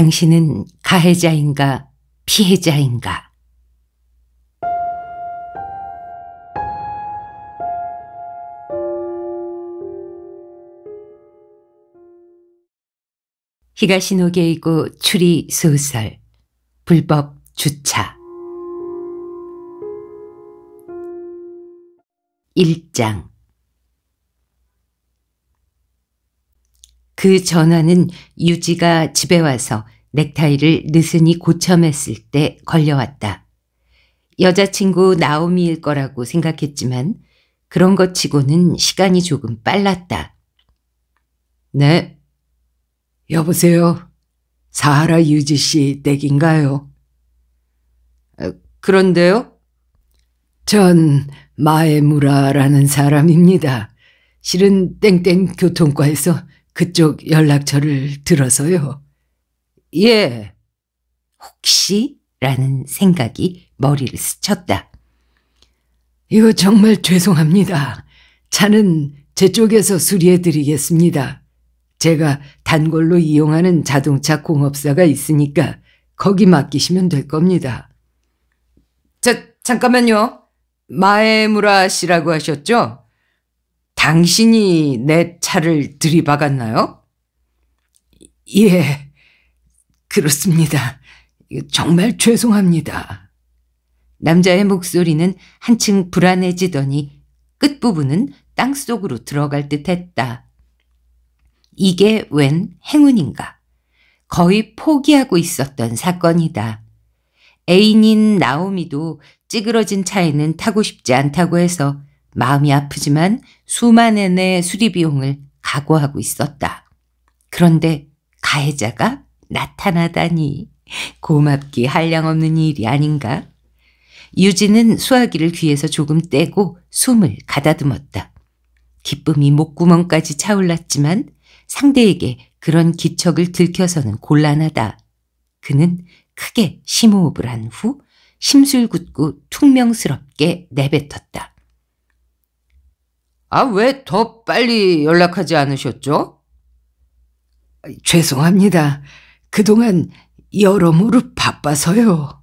당신은 가해자인가 피해자인가? 히가시노게이고 추리 소설 불법 주차 1장 그 전화는 유지가 집에 와서 넥타이를 느슨히 고쳐맸을 때 걸려왔다. 여자친구 나오미일 거라고 생각했지만 그런 것 치고는 시간이 조금 빨랐다. 네. 여보세요. 사하라 유지 씨 댁인가요? 어, 그런데요? 전 마에무라라는 사람입니다. 실은 땡땡 교통과에서 그쪽 연락처를 들어서요. 예. 혹시? 라는 생각이 머리를 스쳤다. 이거 정말 죄송합니다. 차는 제 쪽에서 수리해드리겠습니다. 제가 단골로 이용하는 자동차 공업사가 있으니까 거기 맡기시면 될 겁니다. 자, 잠깐만요. 마에무라 씨라고 하셨죠? 당신이 내 차를 들이박았나요? 예, 그렇습니다. 정말 죄송합니다. 남자의 목소리는 한층 불안해지더니 끝부분은 땅속으로 들어갈 듯 했다. 이게 웬 행운인가? 거의 포기하고 있었던 사건이다. 애인인 나오미도 찌그러진 차에는 타고 싶지 않다고 해서 마음이 아프지만 수만엔의 수리비용을 각오하고 있었다. 그런데 가해자가 나타나다니 고맙기 한량없는 일이 아닌가? 유진은 수화기를 귀에서 조금 떼고 숨을 가다듬었다. 기쁨이 목구멍까지 차올랐지만 상대에게 그런 기척을 들켜서는 곤란하다. 그는 크게 심호흡을 한 후 심술궂고 퉁명스럽게 내뱉었다. 아, 왜 더 빨리 연락하지 않으셨죠? 죄송합니다. 그동안 여러모로 바빠서요.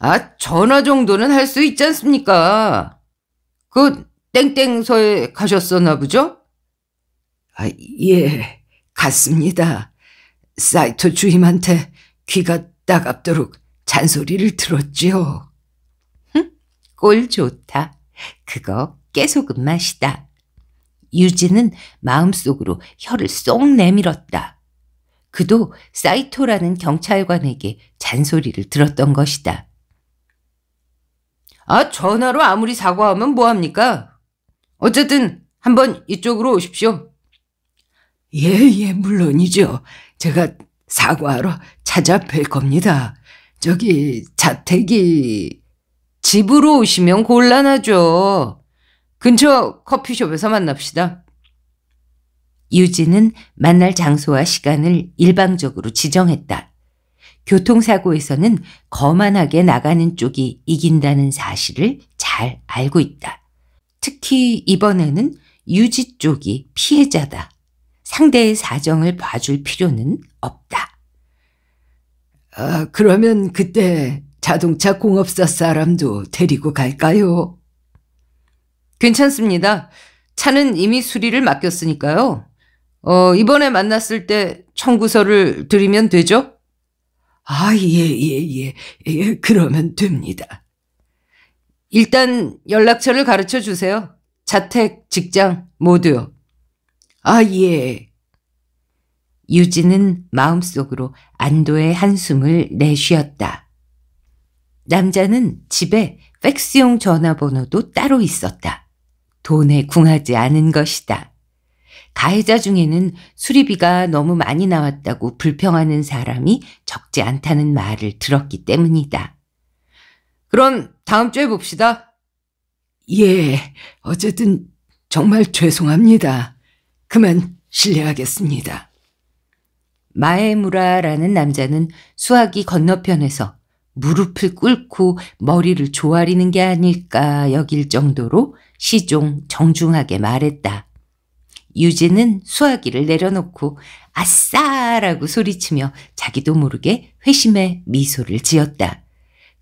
아, 전화 정도는 할 수 있지 않습니까? 그 땡땡서에 가셨었나 보죠? 아, 예, 갔습니다. 사이토 주임한테 귀가 따갑도록 잔소리를 들었지요. 꼴 좋다. 그거 깨소금 맛이다. 유진은 마음속으로 혀를 쏙 내밀었다. 그도 사이토라는 경찰관에게 잔소리를 들었던 것이다. 아, 전화로 아무리 사과하면 뭐합니까? 어쨌든 한번 이쪽으로 오십시오. 예, 예, 물론이죠. 제가 사과하러 찾아뵐 겁니다. 저기, 자택이 집으로 오시면 곤란하죠. 근처 커피숍에서 만납시다. 유진은 만날 장소와 시간을 일방적으로 지정했다. 교통사고에서는 거만하게 나가는 쪽이 이긴다는 사실을 잘 알고 있다. 특히 이번에는 유지 쪽이 피해자다. 상대의 사정을 봐줄 필요는 없다. 아, 그러면 그때 자동차 공업사 사람도 데리고 갈까요? 괜찮습니다. 차는 이미 수리를 맡겼으니까요. 어, 이번에 만났을 때 청구서를 드리면 되죠? 아, 예, 예, 예, 예, 그러면 됩니다. 일단 연락처를 가르쳐 주세요. 자택, 직장 모두요. 아, 예. 유진은 마음속으로 안도의 한숨을 내쉬었다. 남자는 집에 팩스용 전화번호도 따로 있었다. 돈에 궁하지 않은 것이다. 가해자 중에는 수리비가 너무 많이 나왔다고 불평하는 사람이 적지 않다는 말을 들었기 때문이다. 그럼 다음 주에 봅시다. 예, 어쨌든 정말 죄송합니다. 그만 실례하겠습니다. 마에무라라는 남자는 수학이 건너편에서 무릎을 꿇고 머리를 조아리는 게 아닐까 여길 정도로 시종 정중하게 말했다. 유진은 수화기를 내려놓고 아싸라고 소리치며 자기도 모르게 회심의 미소를 지었다.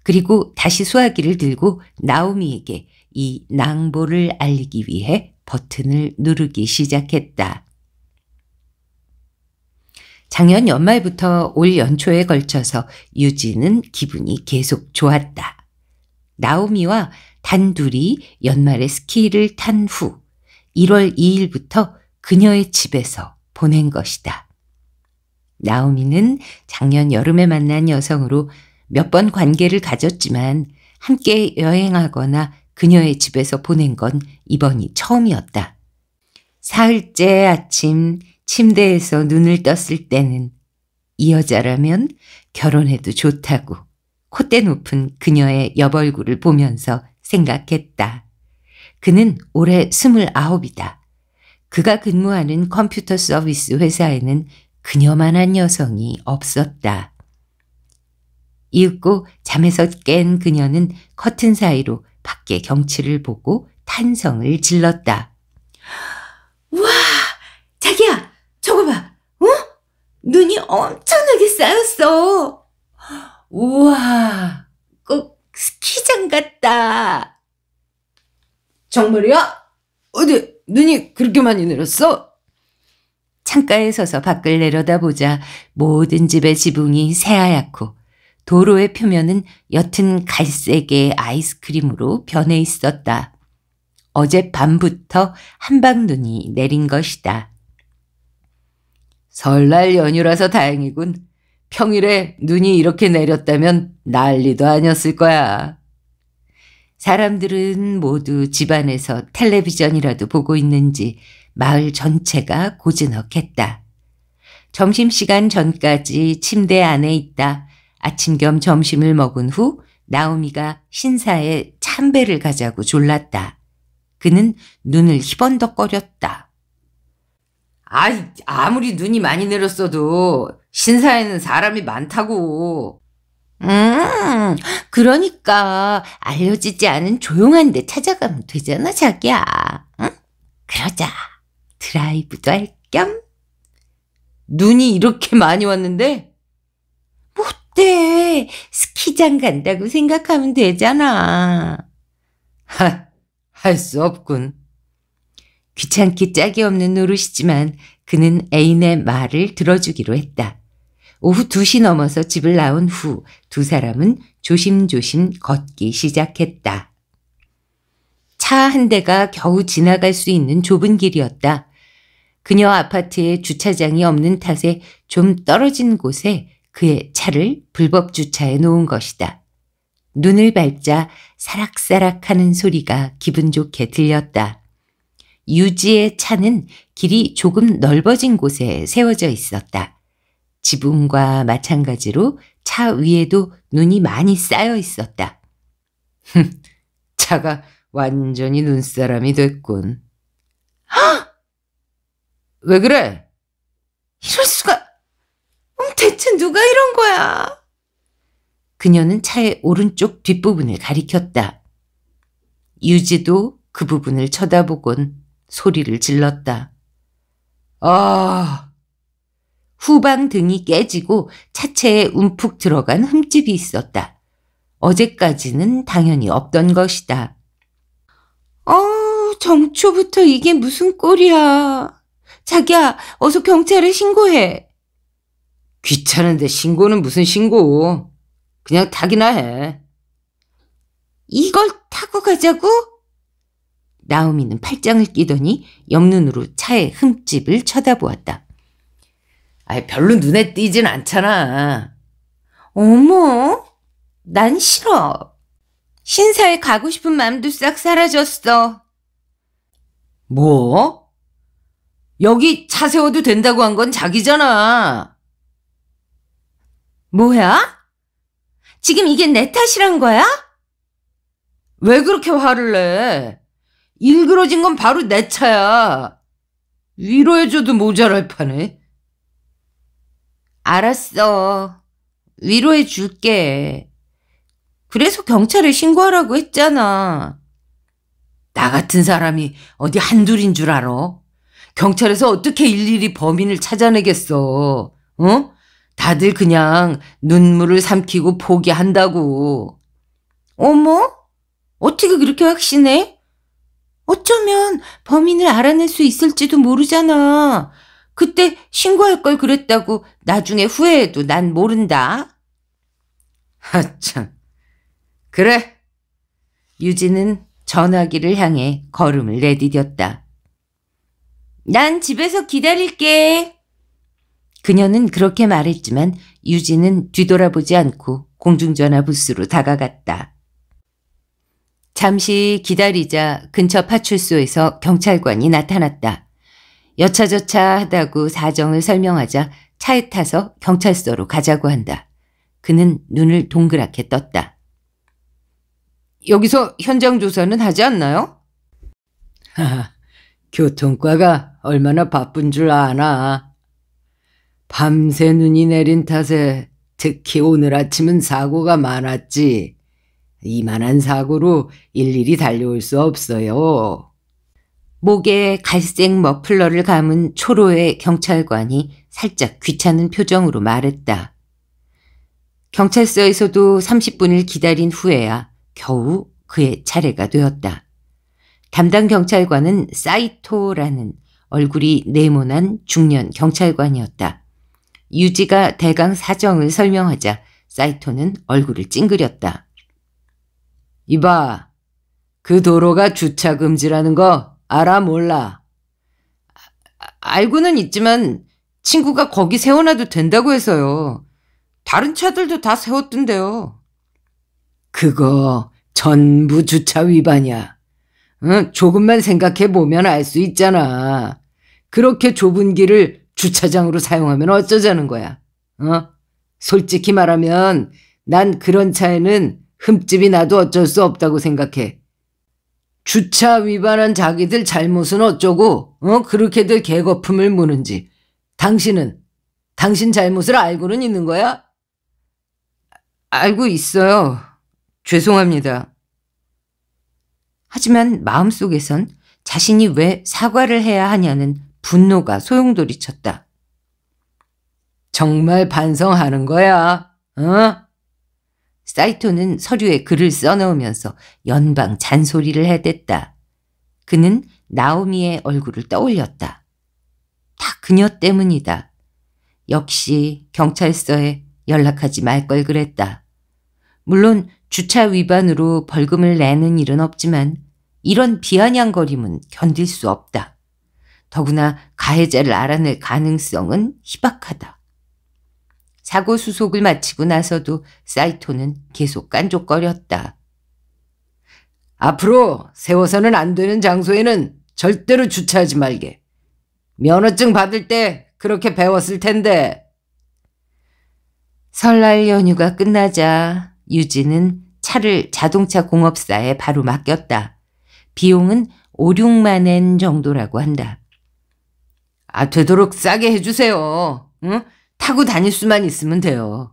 그리고 다시 수화기를 들고 나오미에게 이 낭보를 알리기 위해 버튼을 누르기 시작했다. 작년 연말부터 올 연초에 걸쳐서 유진은 기분이 계속 좋았다. 나오미와 단둘이 연말에 스키를 탄 후 1월 2일부터 그녀의 집에서 보낸 것이다. 나오미는 작년 여름에 만난 여성으로 몇 번 관계를 가졌지만 함께 여행하거나 그녀의 집에서 보낸 건 이번이 처음이었다. 사흘째 아침 침대에서 눈을 떴을 때는 이 여자라면 결혼해도 좋다고 콧대 높은 그녀의 여벌구를 보면서 생각했다. 그는 올해 29이다. 그가 근무하는 컴퓨터 서비스 회사에는 그녀만한 여성이 없었다. 이윽고 잠에서 깬 그녀는 커튼 사이로 밖의 경치를 보고 탄성을 질렀다. 와, 자기야, 저거 봐. 어? 눈이 엄청나게 쌓였어. 우와. 스키장 같다. 정말이야? 어디 눈이 그렇게 많이 내렸어? 창가에 서서 밖을 내려다보자 모든 집의 지붕이 새하얗고 도로의 표면은 옅은 갈색의 아이스크림으로 변해 있었다. 어젯밤부터 한방눈이 내린 것이다. 설날 연휴라서 다행이군. 평일에 눈이 이렇게 내렸다면 난리도 아니었을 거야. 사람들은 모두 집안에서 텔레비전이라도 보고 있는지 마을 전체가 고즈넉했다. 점심시간 전까지 침대 안에 있다. 아침 겸 점심을 먹은 후 나오미가 신사에 참배를 가자고 졸랐다. 그는 눈을 희번덕거렸다. 아, 아무리 눈이 많이 내렸어도 신사에는 사람이 많다고. 음, 그러니까 알려지지 않은 조용한 데 찾아가면 되잖아, 자기야. 응? 그러자. 드라이브도 할 겸. 눈이 이렇게 많이 왔는데? 못돼. 뭐 스키장 간다고 생각하면 되잖아. 하, 할 수 없군. 귀찮기 짝이 없는 노릇이지만 그는 애인의 말을 들어주기로 했다. 오후 2시 넘어서 집을 나온 후 두 사람은 조심조심 걷기 시작했다. 차 한 대가 겨우 지나갈 수 있는 좁은 길이었다. 그녀 아파트에 주차장이 없는 탓에 좀 떨어진 곳에 그의 차를 불법 주차해 놓은 것이다. 눈을 밟자 사락사락 하는 소리가 기분 좋게 들렸다. 유지의 차는 길이 조금 넓어진 곳에 세워져 있었다. 지붕과 마찬가지로 차 위에도 눈이 많이 쌓여 있었다. 흠, 차가 완전히 눈사람이 됐군. 헉! 왜 그래? 이럴 수가! 음, 대체 누가 이런 거야? 그녀는 차의 오른쪽 뒷부분을 가리켰다. 유지도 그 부분을 쳐다보곤 소리를 질렀다. 아! 후방 등이 깨지고 차체에 움푹 들어간 흠집이 있었다. 어제까지는 당연히 없던 것이다. 어우, 아, 정초부터 이게 무슨 꼴이야. 자기야, 어서 경찰에 신고해. 귀찮은데 신고는 무슨 신고. 그냥 타기나 해. 이걸 타고 가자고? 나오미는 팔짱을 끼더니 옆눈으로 차의 흠집을 쳐다보았다. 아이, 별로 눈에 띄진 않잖아. 어머, 난 싫어. 신사에 가고 싶은 마음도 싹 사라졌어. 뭐? 여기 차 세워도 된다고 한 건 자기잖아. 뭐야? 지금 이게 내 탓이란 거야? 왜 그렇게 화를 내? 일그러진 건 바로 내 차야. 위로해줘도 모자랄 판에. 알았어. 위로해줄게. 그래서 경찰에 신고하라고 했잖아. 나 같은 사람이 어디 한둘인 줄 알아? 경찰에서 어떻게 일일이 범인을 찾아내겠어? 어? 다들 그냥 눈물을 삼키고 포기한다고. 어머? 어떻게 그렇게 확신해? 어쩌면 범인을 알아낼 수 있을지도 모르잖아. 그때 신고할 걸 그랬다고 나중에 후회해도 난 모른다. 하참. 아, 그래. 유진은 전화기를 향해 걸음을 내디뎠다. 난 집에서 기다릴게. 그녀는 그렇게 말했지만 유진은 뒤돌아보지 않고 공중전화 부스로 다가갔다. 잠시 기다리자 근처 파출소에서 경찰관이 나타났다. 여차저차 하다고 사정을 설명하자 차에 타서 경찰서로 가자고 한다. 그는 눈을 동그랗게 떴다. 여기서 현장 조사는 하지 않나요? 하하, 교통과가 얼마나 바쁜 줄 아나. 밤새 눈이 내린 탓에 특히 오늘 아침은 사고가 많았지. 이만한 사고로 일일이 달려올 수 없어요. 목에 갈색 머플러를 감은 초로의 경찰관이 살짝 귀찮은 표정으로 말했다. 경찰서에서도 30분을 기다린 후에야 겨우 그의 차례가 되었다. 담당 경찰관은 사이토라는 얼굴이 네모난 중년 경찰관이었다. 유지가 대강 사정을 설명하자 사이토는 얼굴을 찡그렸다. 이봐, 그 도로가 주차 금지라는 거 알아 몰라? 아, 알고는 있지만 친구가 거기 세워놔도 된다고 해서요. 다른 차들도 다 세웠던데요. 그거 전부 주차 위반이야. 응? 조금만 생각해 보면 알 수 있잖아. 그렇게 좁은 길을 주차장으로 사용하면 어쩌자는 거야. 어? 솔직히 말하면 난 그런 차에는 흠집이 나도 어쩔 수 없다고 생각해. 주차 위반한 자기들 잘못은 어쩌고 어 그렇게들 개거품을 무는지 당신은 당신 잘못을 알고는 있는 거야? 알고 있어요. 죄송합니다. 하지만 마음속에선 자신이 왜 사과를 해야 하냐는 분노가 소용돌이쳤다. 정말 반성하는 거야. 어? 사이토는 서류에 글을 써넣으면서 연방 잔소리를 해댔다. 그는 나오미의 얼굴을 떠올렸다. 다 그녀 때문이다. 역시 경찰서에 연락하지 말 걸 그랬다. 물론 주차 위반으로 벌금을 내는 일은 없지만 이런 비아냥거림은 견딜 수 없다. 더구나 가해자를 알아낼 가능성은 희박하다. 사고 수속을 마치고 나서도 사이토는 계속 깐족거렸다. 앞으로 세워서는 안 되는 장소에는 절대로 주차하지 말게. 면허증 받을 때 그렇게 배웠을 텐데. 설날 연휴가 끝나자 유진은 차를 자동차 공업사에 바로 맡겼다. 비용은 5, 6만엔 정도라고 한다. 아, 되도록 싸게 해주세요. 응? 타고 다닐 수만 있으면 돼요.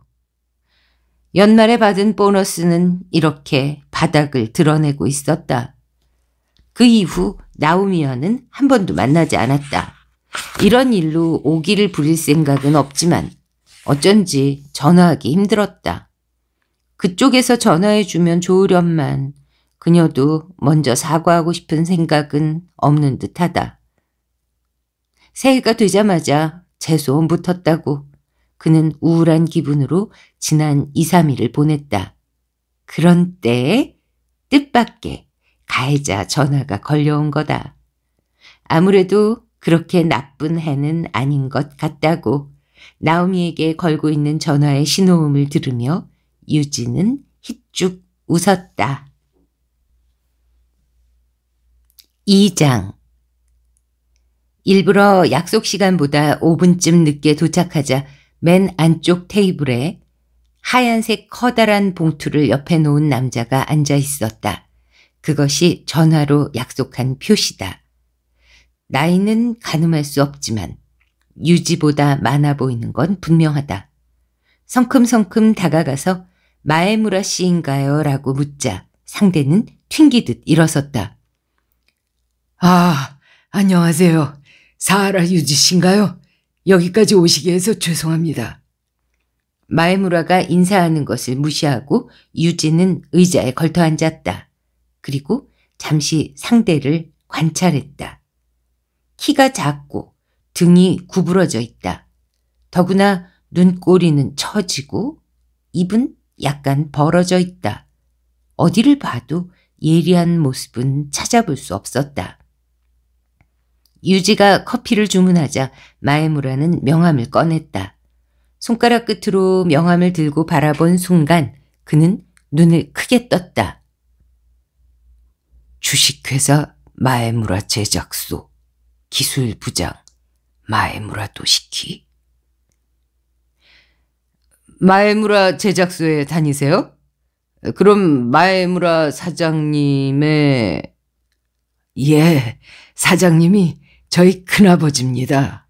연말에 받은 보너스는 이렇게 바닥을 드러내고 있었다. 그 이후 나우미와는 한 번도 만나지 않았다. 이런 일로 오기를 부릴 생각은 없지만 어쩐지 전화하기 힘들었다. 그쪽에서 전화해주면 좋으련만 그녀도 먼저 사과하고 싶은 생각은 없는 듯하다. 새해가 되자마자 재수원 붙었다고 그는 우울한 기분으로 지난 2, 3일을 보냈다. 그런 때에 뜻밖의 가해자 전화가 걸려온 거다. 아무래도 그렇게 나쁜 해는 아닌 것 같다고 나오미에게 걸고 있는 전화의 신호음을 들으며 유진은 희쭉 웃었다. 2장 일부러 약속 시간보다 5분쯤 늦게 도착하자 맨 안쪽 테이블에 하얀색 커다란 봉투를 옆에 놓은 남자가 앉아 있었다. 그것이 전화로 약속한 표시다. 나이는 가늠할 수 없지만 유지보다 많아 보이는 건 분명하다. 성큼성큼 다가가서 마에무라 씨인가요? 라고 묻자 상대는 튕기듯 일어섰다. 아, 안녕하세요. 사하라 유지 씨인가요? 여기까지 오시게 해서 죄송합니다. 마에무라가 인사하는 것을 무시하고 유진은 의자에 걸터 앉았다. 그리고 잠시 상대를 관찰했다. 키가 작고 등이 구부러져 있다. 더구나 눈꼬리는 처지고 입은 약간 벌어져 있다. 어디를 봐도 예리한 모습은 찾아볼 수 없었다. 유지가 커피를 주문하자 마에무라는 명함을 꺼냈다. 손가락 끝으로 명함을 들고 바라본 순간 그는 눈을 크게 떴다. 주식회사 마에무라 제작소 기술부장 마에무라 도시키 마에무라 제작소에 다니세요? 그럼 마에무라 사장님의 예, 사장님이 저희 큰아버지입니다.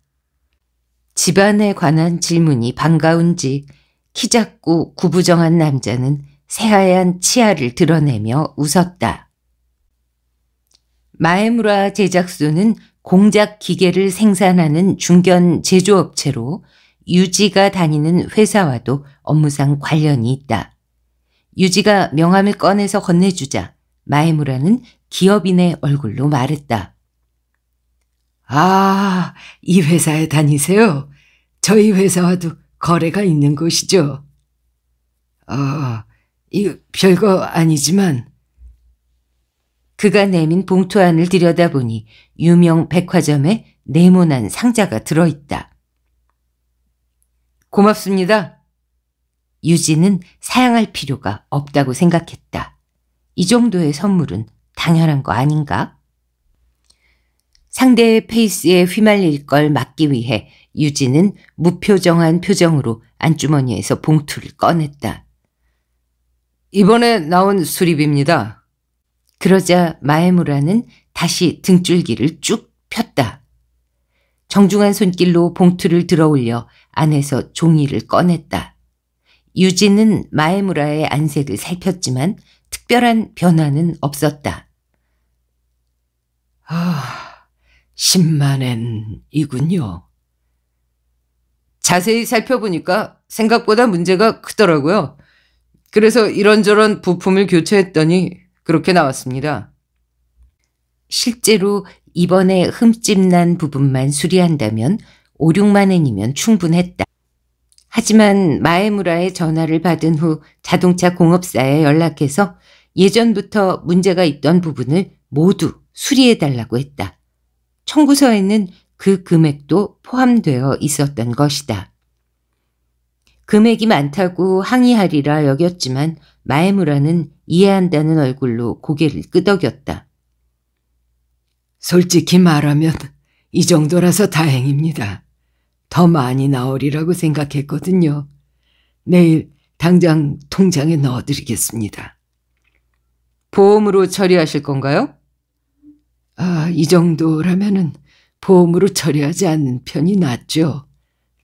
집안에 관한 질문이 반가운지 키 작고 구부정한 남자는 새하얀 치아를 드러내며 웃었다. 마에무라 제작소는 공작 기계를 생산하는 중견 제조업체로 유지가 다니는 회사와도 업무상 관련이 있다. 유지가 명함을 꺼내서 건네주자 마에무라는 기업인의 얼굴로 말했다. 아, 이 회사에 다니세요? 저희 회사와도 거래가 있는 곳이죠? 어, 이거 별거 아니지만. 그가 내민 봉투 안을 들여다보니 유명 백화점에 네모난 상자가 들어있다. 고맙습니다. 유진은 사양할 필요가 없다고 생각했다. 이 정도의 선물은 당연한 거 아닌가? 상대의 페이스에 휘말릴 걸 막기 위해 유진은 무표정한 표정으로 안주머니에서 봉투를 꺼냈다. 이번에 나온 수립입니다. 그러자 마에무라는 다시 등줄기를 쭉 폈다. 정중한 손길로 봉투를 들어 올려 안에서 종이를 꺼냈다. 유진은 마에무라의 안색을 살폈지만 특별한 변화는 없었다. 아... 10만엔이군요. 자세히 살펴보니까 생각보다 문제가 크더라고요. 그래서 이런저런 부품을 교체했더니 그렇게 나왔습니다. 실제로 이번에 흠집난 부분만 수리한다면 5, 6만엔이면 충분했다. 하지만 마에무라의 전화를 받은 후 자동차 공업사에 연락해서 예전부터 문제가 있던 부분을 모두 수리해달라고 했다. 청구서에는 그 금액도 포함되어 있었던 것이다. 금액이 많다고 항의하리라 여겼지만 마에무라는 이해한다는 얼굴로 고개를 끄덕였다. 솔직히 말하면 이 정도라서 다행입니다. 더 많이 나오리라고 생각했거든요. 내일 당장 통장에 넣어드리겠습니다. 보험으로 처리하실 건가요? 아, 이 정도라면은 보험으로 처리하지 않는 편이 낫죠.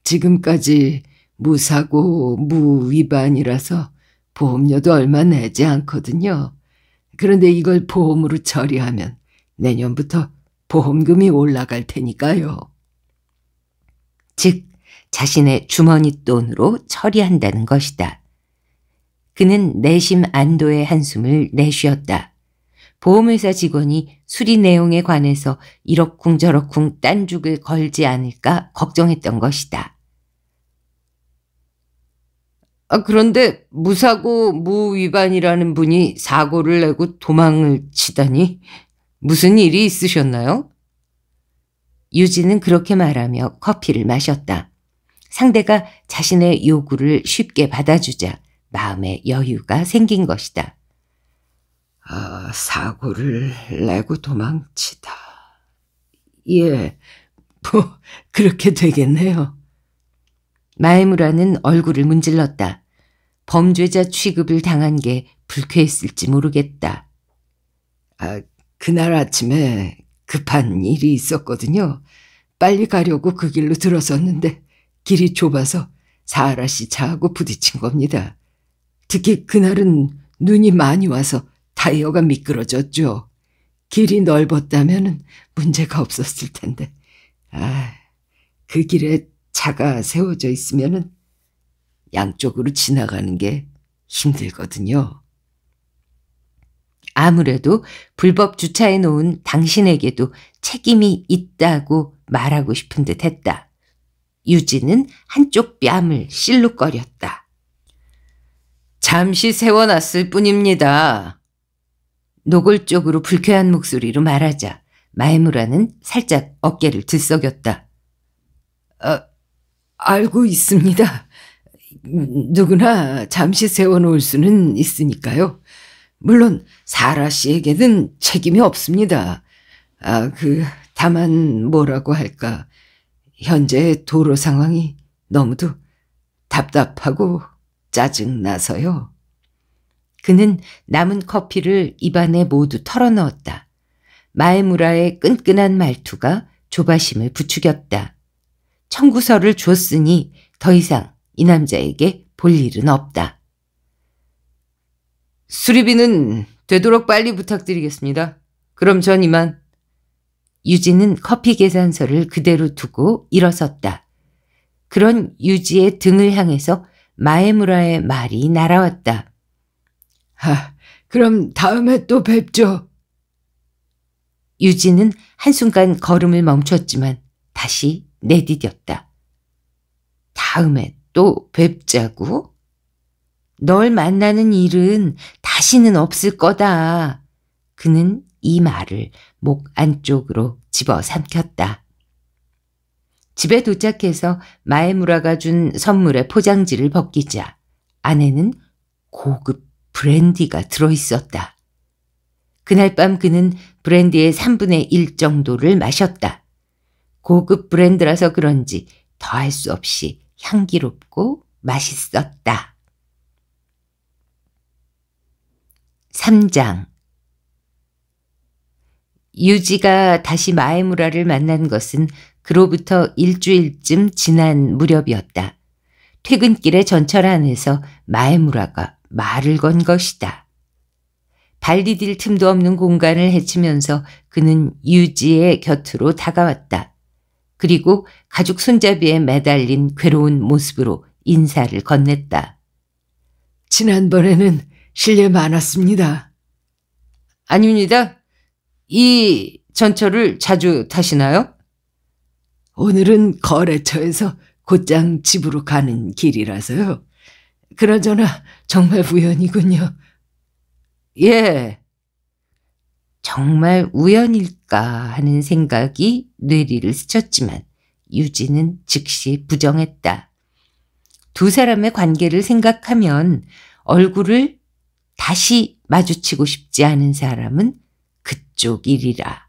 지금까지 무사고 무위반이라서 보험료도 얼마 내지 않거든요. 그런데 이걸 보험으로 처리하면 내년부터 보험금이 올라갈 테니까요. 즉, 자신의 주머니 돈으로 처리한다는 것이다. 그는 내심 안도의 한숨을 내쉬었다. 보험회사 직원이 수리 내용에 관해서 이러쿵저러쿵 딴죽을 걸지 않을까 걱정했던 것이다. 아, 그런데 무사고 무위반이라는 분이 사고를 내고 도망을 치다니 무슨 일이 있으셨나요? 유진은 그렇게 말하며 커피를 마셨다. 상대가 자신의 요구를 쉽게 받아주자 마음의 여유가 생긴 것이다. 아, 사고를 내고 도망치다. 예, 뭐, 그렇게 되겠네요. 마에무라는 얼굴을 문질렀다. 범죄자 취급을 당한 게 불쾌했을지 모르겠다. 아, 그날 아침에 급한 일이 있었거든요. 빨리 가려고 그 길로 들어섰는데 길이 좁아서 사하라 시 차하고 부딪힌 겁니다. 특히 그날은 눈이 많이 와서 타이어가 미끄러졌죠. 길이 넓었다면 문제가 없었을 텐데. 아, 그 길에 차가 세워져 있으면 양쪽으로 지나가는 게 힘들거든요. 아무래도 불법 주차해 놓은 당신에게도 책임이 있다고 말하고 싶은 듯 했다. 유진은 한쪽 뺨을 실룩거렸다. 잠시 세워놨을 뿐입니다. 노골적으로 불쾌한 목소리로 말하자 마에무라는 살짝 어깨를 들썩였다. 아, 알고 있습니다. 누구나 잠시 세워놓을 수는 있으니까요. 물론 사라 씨에게는 책임이 없습니다. 아, 그 다만 뭐라고 할까 현재 도로 상황이 너무도 답답하고 짜증나서요. 그는 남은 커피를 입안에 모두 털어넣었다. 마에무라의 끈끈한 말투가 조바심을 부추겼다. 청구서를 줬으니 더 이상 이 남자에게 볼 일은 없다. 수리비는 되도록 빨리 부탁드리겠습니다. 그럼 전 이만. 유지는 커피 계산서를 그대로 두고 일어섰다. 그런 유지의 등을 향해서 마에무라의 말이 날아왔다. 아, 그럼 다음에 또 뵙죠. 유진은 한순간 걸음을 멈췄지만 다시 내디뎠다. 다음에 또 뵙자고? 널 만나는 일은 다시는 없을 거다. 그는 이 말을 목 안쪽으로 집어삼켰다. 집에 도착해서 마에무라가 준 선물의 포장지를 벗기자 아내는 고급 브랜디가 들어있었다. 그날 밤 그는 브랜디의 3분의 1 정도를 마셨다. 고급 브랜드라서 그런지 더할 수 없이 향기롭고 맛있었다. 3장 유지가 다시 마에무라를 만난 것은 그로부터 일주일쯤 지난 무렵이었다. 퇴근길에 전철 안에서 마에무라가 말을 건 것이다. 발 디딜 틈도 없는 공간을 헤치면서 그는 유지의 곁으로 다가왔다. 그리고 가죽 손잡이에 매달린 괴로운 모습으로 인사를 건넸다. 지난번에는 실례 많았습니다. 아닙니다. 이 전철을 자주 타시나요? 오늘은 거래처에서 곧장 집으로 가는 길이라서요. 그러저나 정말 우연이군요. 예. 정말 우연일까 하는 생각이 뇌리를 스쳤지만 유지는 즉시 부정했다. 두 사람의 관계를 생각하면 얼굴을 다시 마주치고 싶지 않은 사람은 그쪽 일이라.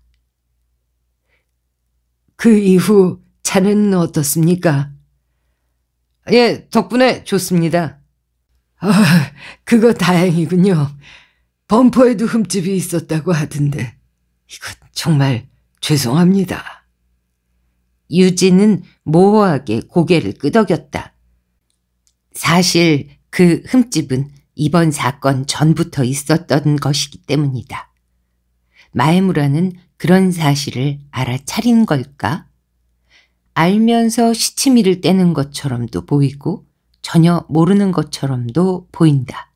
그 이후 차는 어떻습니까? 예, 덕분에 좋습니다. 아, 그거 다행이군요. 범퍼에도 흠집이 있었다고 하던데 이건 정말 죄송합니다. 유진은 모호하게 고개를 끄덕였다. 사실 그 흠집은 이번 사건 전부터 있었던 것이기 때문이다. 마에무라는 그런 사실을 알아차린 걸까? 알면서 시치미를 떼는 것처럼도 보이고 전혀 모르는 것처럼도 보인다.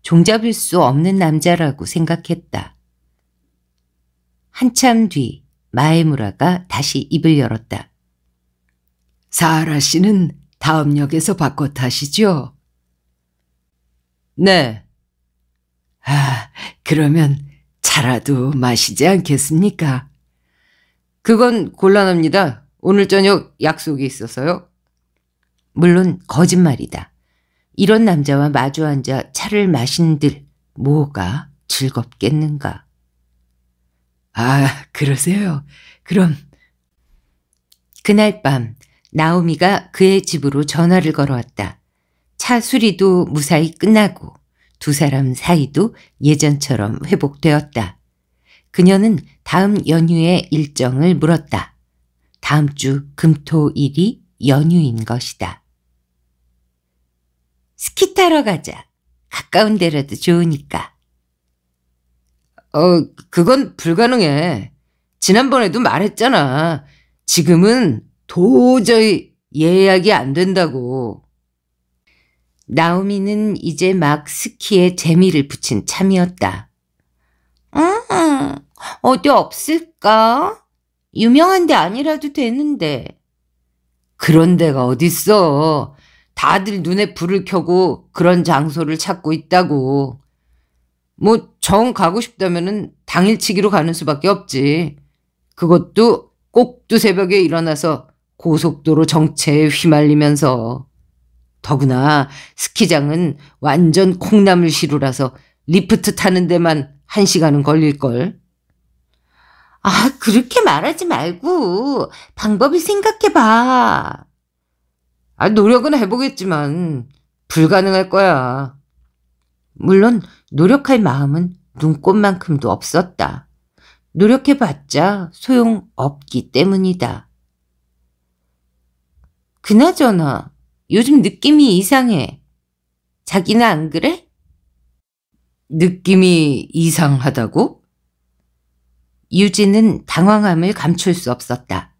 종잡을 수 없는 남자라고 생각했다. 한참 뒤 마에무라가 다시 입을 열었다. 사하라 씨는 다음 역에서 바꿔 타시죠? 네. 아, 그러면 차라도 마시지 않겠습니까? 그건 곤란합니다. 오늘 저녁 약속이 있어서요. 물론 거짓말이다. 이런 남자와 마주 앉아 차를 마신들 뭐가 즐겁겠는가. 아, 그러세요. 그럼. 그날 밤 나오미가 그의 집으로 전화를 걸어왔다. 차 수리도 무사히 끝나고 두 사람 사이도 예전처럼 회복되었다. 그녀는 다음 연휴의 일정을 물었다. 다음 주 금토일이 연휴인 것이다. 스키 타러 가자. 가까운 데라도 좋으니까. 어, 그건 불가능해. 지난번에도 말했잖아. 지금은 도저히 예약이 안 된다고. 나오미는 이제 막 스키에 재미를 붙인 참이었다. 음, 어디 없을까? 유명한 데 아니라도 되는데. 그런 데가 어딨어. 다들 눈에 불을 켜고 그런 장소를 찾고 있다고. 뭐 정 가고 싶다면 은 당일치기로 가는 수밖에 없지. 그것도 꼭두 새벽에 일어나서 고속도로 정체에 휘말리면서. 더구나 스키장은 완전 콩나물 시루라서 리프트 타는 데만 한 시간은 걸릴걸. 아, 그렇게 말하지 말고 방법을 생각해봐. 아, 노력은 해보겠지만 불가능할 거야. 물론 노력할 마음은 눈꽃만큼도 없었다. 노력해봤자 소용없기 때문이다. 그나저나 요즘 느낌이 이상해. 자기는 안 그래? 느낌이 이상하다고? 유진은 당황함을 감출 수 없었다.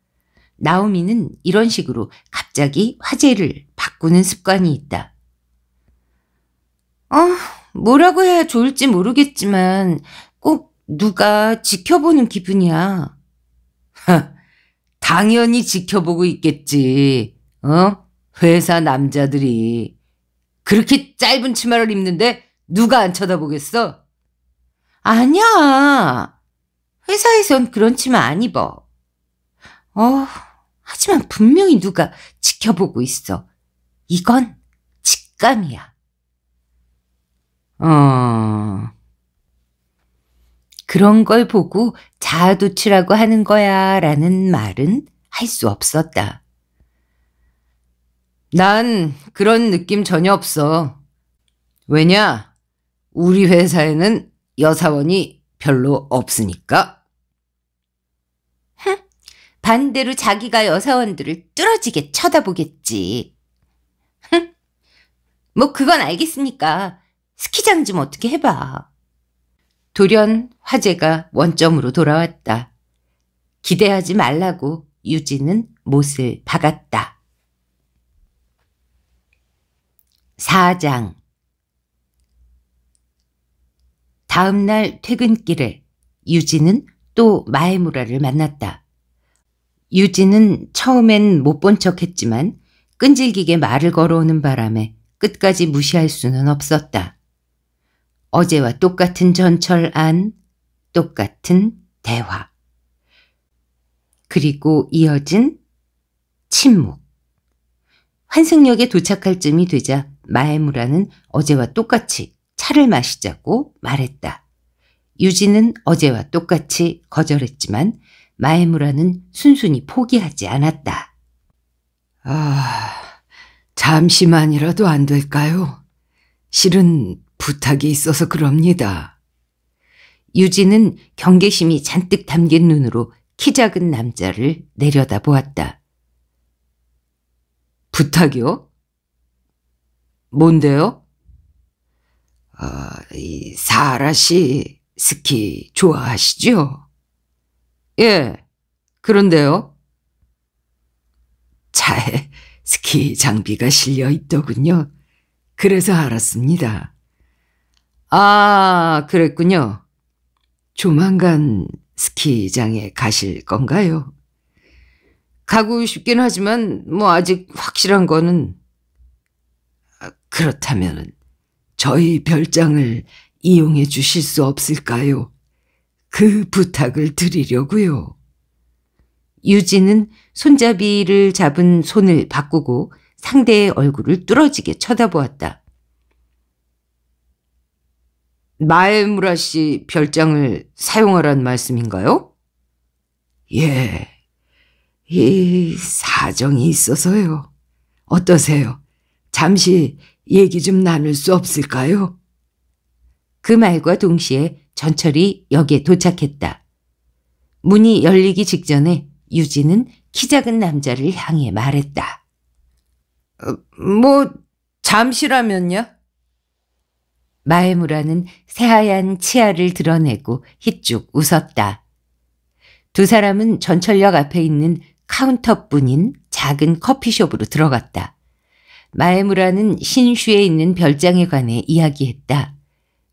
나오미는 이런 식으로 갑자기 화제를 바꾸는 습관이 있다. 어, 뭐라고 해야 좋을지 모르겠지만 꼭 누가 지켜보는 기분이야. 당연히 지켜보고 있겠지. 어? 회사 남자들이. 그렇게 짧은 치마를 입는데 누가 안 쳐다보겠어? 아니야. 회사에선 그런 치마 안 입어. 어, 하지만 분명히 누가 지켜보고 있어. 이건 직감이야. 어... 그런 걸 보고 자아도취라고 하는 거야 라는 말은 할 수 없었다. 난 그런 느낌 전혀 없어. 왜냐? 우리 회사에는 여사원이 별로 없으니까. 반대로 자기가 여사원들을 뚫어지게 쳐다보겠지. 뭐 그건 알겠으니까 스키장 좀 어떻게 해봐. 돌연 화제가 원점으로 돌아왔다. 기대하지 말라고 유진은 못을 박았다. 4장 다음날 퇴근길에 유진은 또 마에무라를 만났다. 유진은 처음엔 못 본 척했지만 끈질기게 말을 걸어오는 바람에 끝까지 무시할 수는 없었다. 어제와 똑같은 전철 안, 똑같은 대화. 그리고 이어진 침묵. 환승역에 도착할 쯤이 되자 마에무라는 어제와 똑같이 차를 마시자고 말했다. 유진은 어제와 똑같이 거절했지만 마에무라는 순순히 포기하지 않았다. 아, 잠시만이라도 안 될까요? 실은 부탁이 있어서 그럽니다. 유진은 경계심이 잔뜩 담긴 눈으로 키 작은 남자를 내려다보았다. 부탁이요? 뭔데요? 아, 이 사라 씨 스키 좋아하시죠? 예. 그런데요? 차에 스키 장비가 실려 있더군요. 그래서 알았습니다. 아, 그랬군요. 조만간 스키장에 가실 건가요? 가고 싶긴 하지만 뭐 아직 확실한 거는 아, 그렇다면 저희 별장을 이용해 주실 수 없을까요? 그 부탁을 드리려고요. 유진은 손잡이를 잡은 손을 바꾸고 상대의 얼굴을 뚫어지게 쳐다보았다. 마에무라 씨 별장을 사용하란 말씀인가요? 예, 이 사정이 있어서요. 어떠세요? 잠시 얘기 좀 나눌 수 없을까요? 그 말과 동시에 전철이 역에 도착했다. 문이 열리기 직전에 유진은 키 작은 남자를 향해 말했다. 어, 뭐 잠시라면요? 마에무라는 새하얀 치아를 드러내고 희쭉 웃었다. 두 사람은 전철역 앞에 있는 카운터뿐인 작은 커피숍으로 들어갔다. 마에무라는 신슈에 있는 별장에 관해 이야기했다.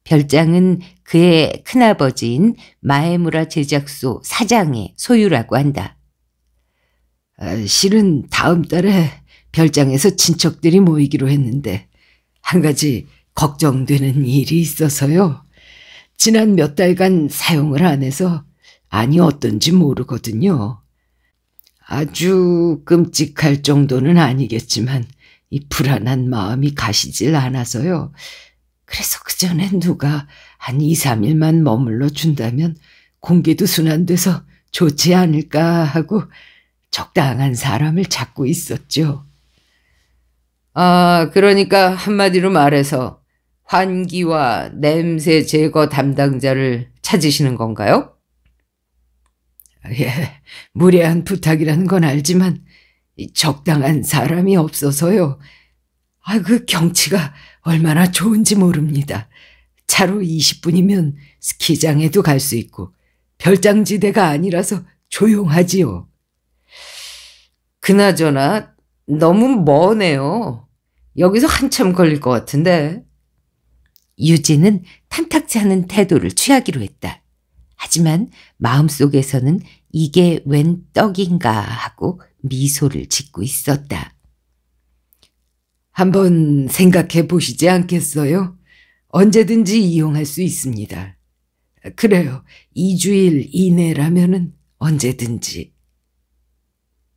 별장은 그의 큰아버지인 마에무라 제작소 사장의 소유라고 한다. 아, 실은 다음 달에 별장에서 친척들이 모이기로 했는데 한 가지 걱정되는 일이 있어서요. 지난 몇 달간 사용을 안 해서 안이 어떤지 모르거든요. 아주 끔찍할 정도는 아니겠지만 이 불안한 마음이 가시질 않아서요. 그래서 그 전에 누가 한 2, 3일만 머물러 준다면 공기도 순환돼서 좋지 않을까 하고 적당한 사람을 찾고 있었죠. 아, 그러니까 한마디로 말해서 환기와 냄새 제거 담당자를 찾으시는 건가요? 예, 무례한 부탁이라는 건 알지만 적당한 사람이 없어서요. 아, 그 경치가 얼마나 좋은지 모릅니다. 차로 20분이면 스키장에도 갈 수 있고 별장지대가 아니라서 조용하지요. 그나저나 너무 머네요. 여기서 한참 걸릴 것 같은데. 유진은 탐탁지 않은 태도를 취하기로 했다. 하지만 마음속에서는 이게 웬 떡인가 하고 미소를 짓고 있었다. 한번 생각해 보시지 않겠어요? 언제든지 이용할 수 있습니다. 그래요. 2주일 이내라면은 언제든지.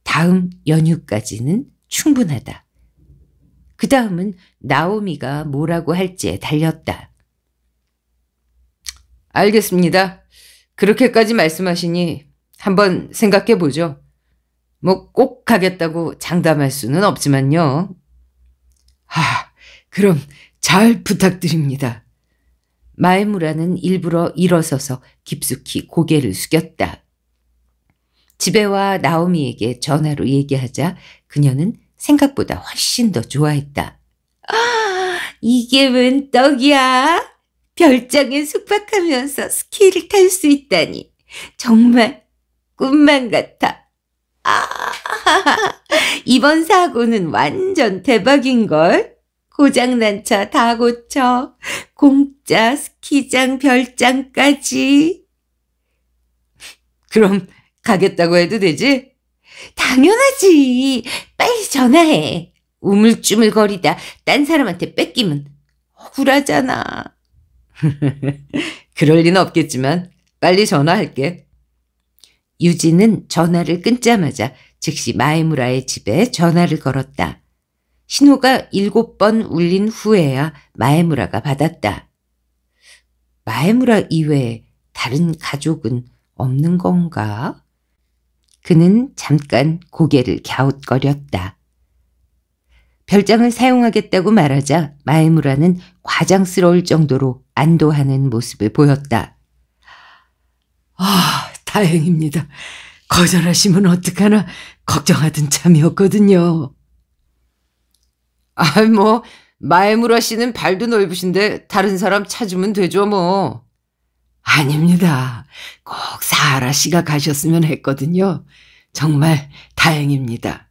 다음 연휴까지는 충분하다. 그 다음은 나오미가 뭐라고 할지에 달렸다. 알겠습니다. 그렇게까지 말씀하시니 한번 생각해 보죠. 뭐 꼭 가겠다고 장담할 수는 없지만요. 아, 그럼 잘 부탁드립니다. 마에무라는 일부러 일어서서 깊숙이 고개를 숙였다. 지배와 나오미에게 전화로 얘기하자 그녀는 생각보다 훨씬 더 좋아했다. 아, 이게 웬 떡이야? 별장에 숙박하면서 스키를 탈 수 있다니 정말 꿈만 같아. 아, 이번 사고는 완전 대박인걸? 고장난 차 다 고쳐. 공짜 스키장 별장까지. 그럼 가겠다고 해도 되지? 당연하지. 빨리 전화해. 우물쭈물거리다 딴 사람한테 뺏기면 억울하잖아. 그럴 리는 없겠지만 빨리 전화할게. 유진은 전화를 끊자마자 즉시 마에무라의 집에 전화를 걸었다. 신호가 일곱 번 울린 후에야 마에무라가 받았다. 마에무라 이외에 다른 가족은 없는 건가? 그는 잠깐 고개를 갸웃거렸다. 별장을 사용하겠다고 말하자 마에무라는 과장스러울 정도로 안도하는 모습을 보였다. 아, 다행입니다. 거절하시면 어떡하나 걱정하던 참이었거든요. 아, 뭐, 마에무라 씨는 발도 넓으신데 다른 사람 찾으면 되죠, 뭐. 아닙니다. 꼭 사하라 씨가 가셨으면 했거든요. 정말 다행입니다.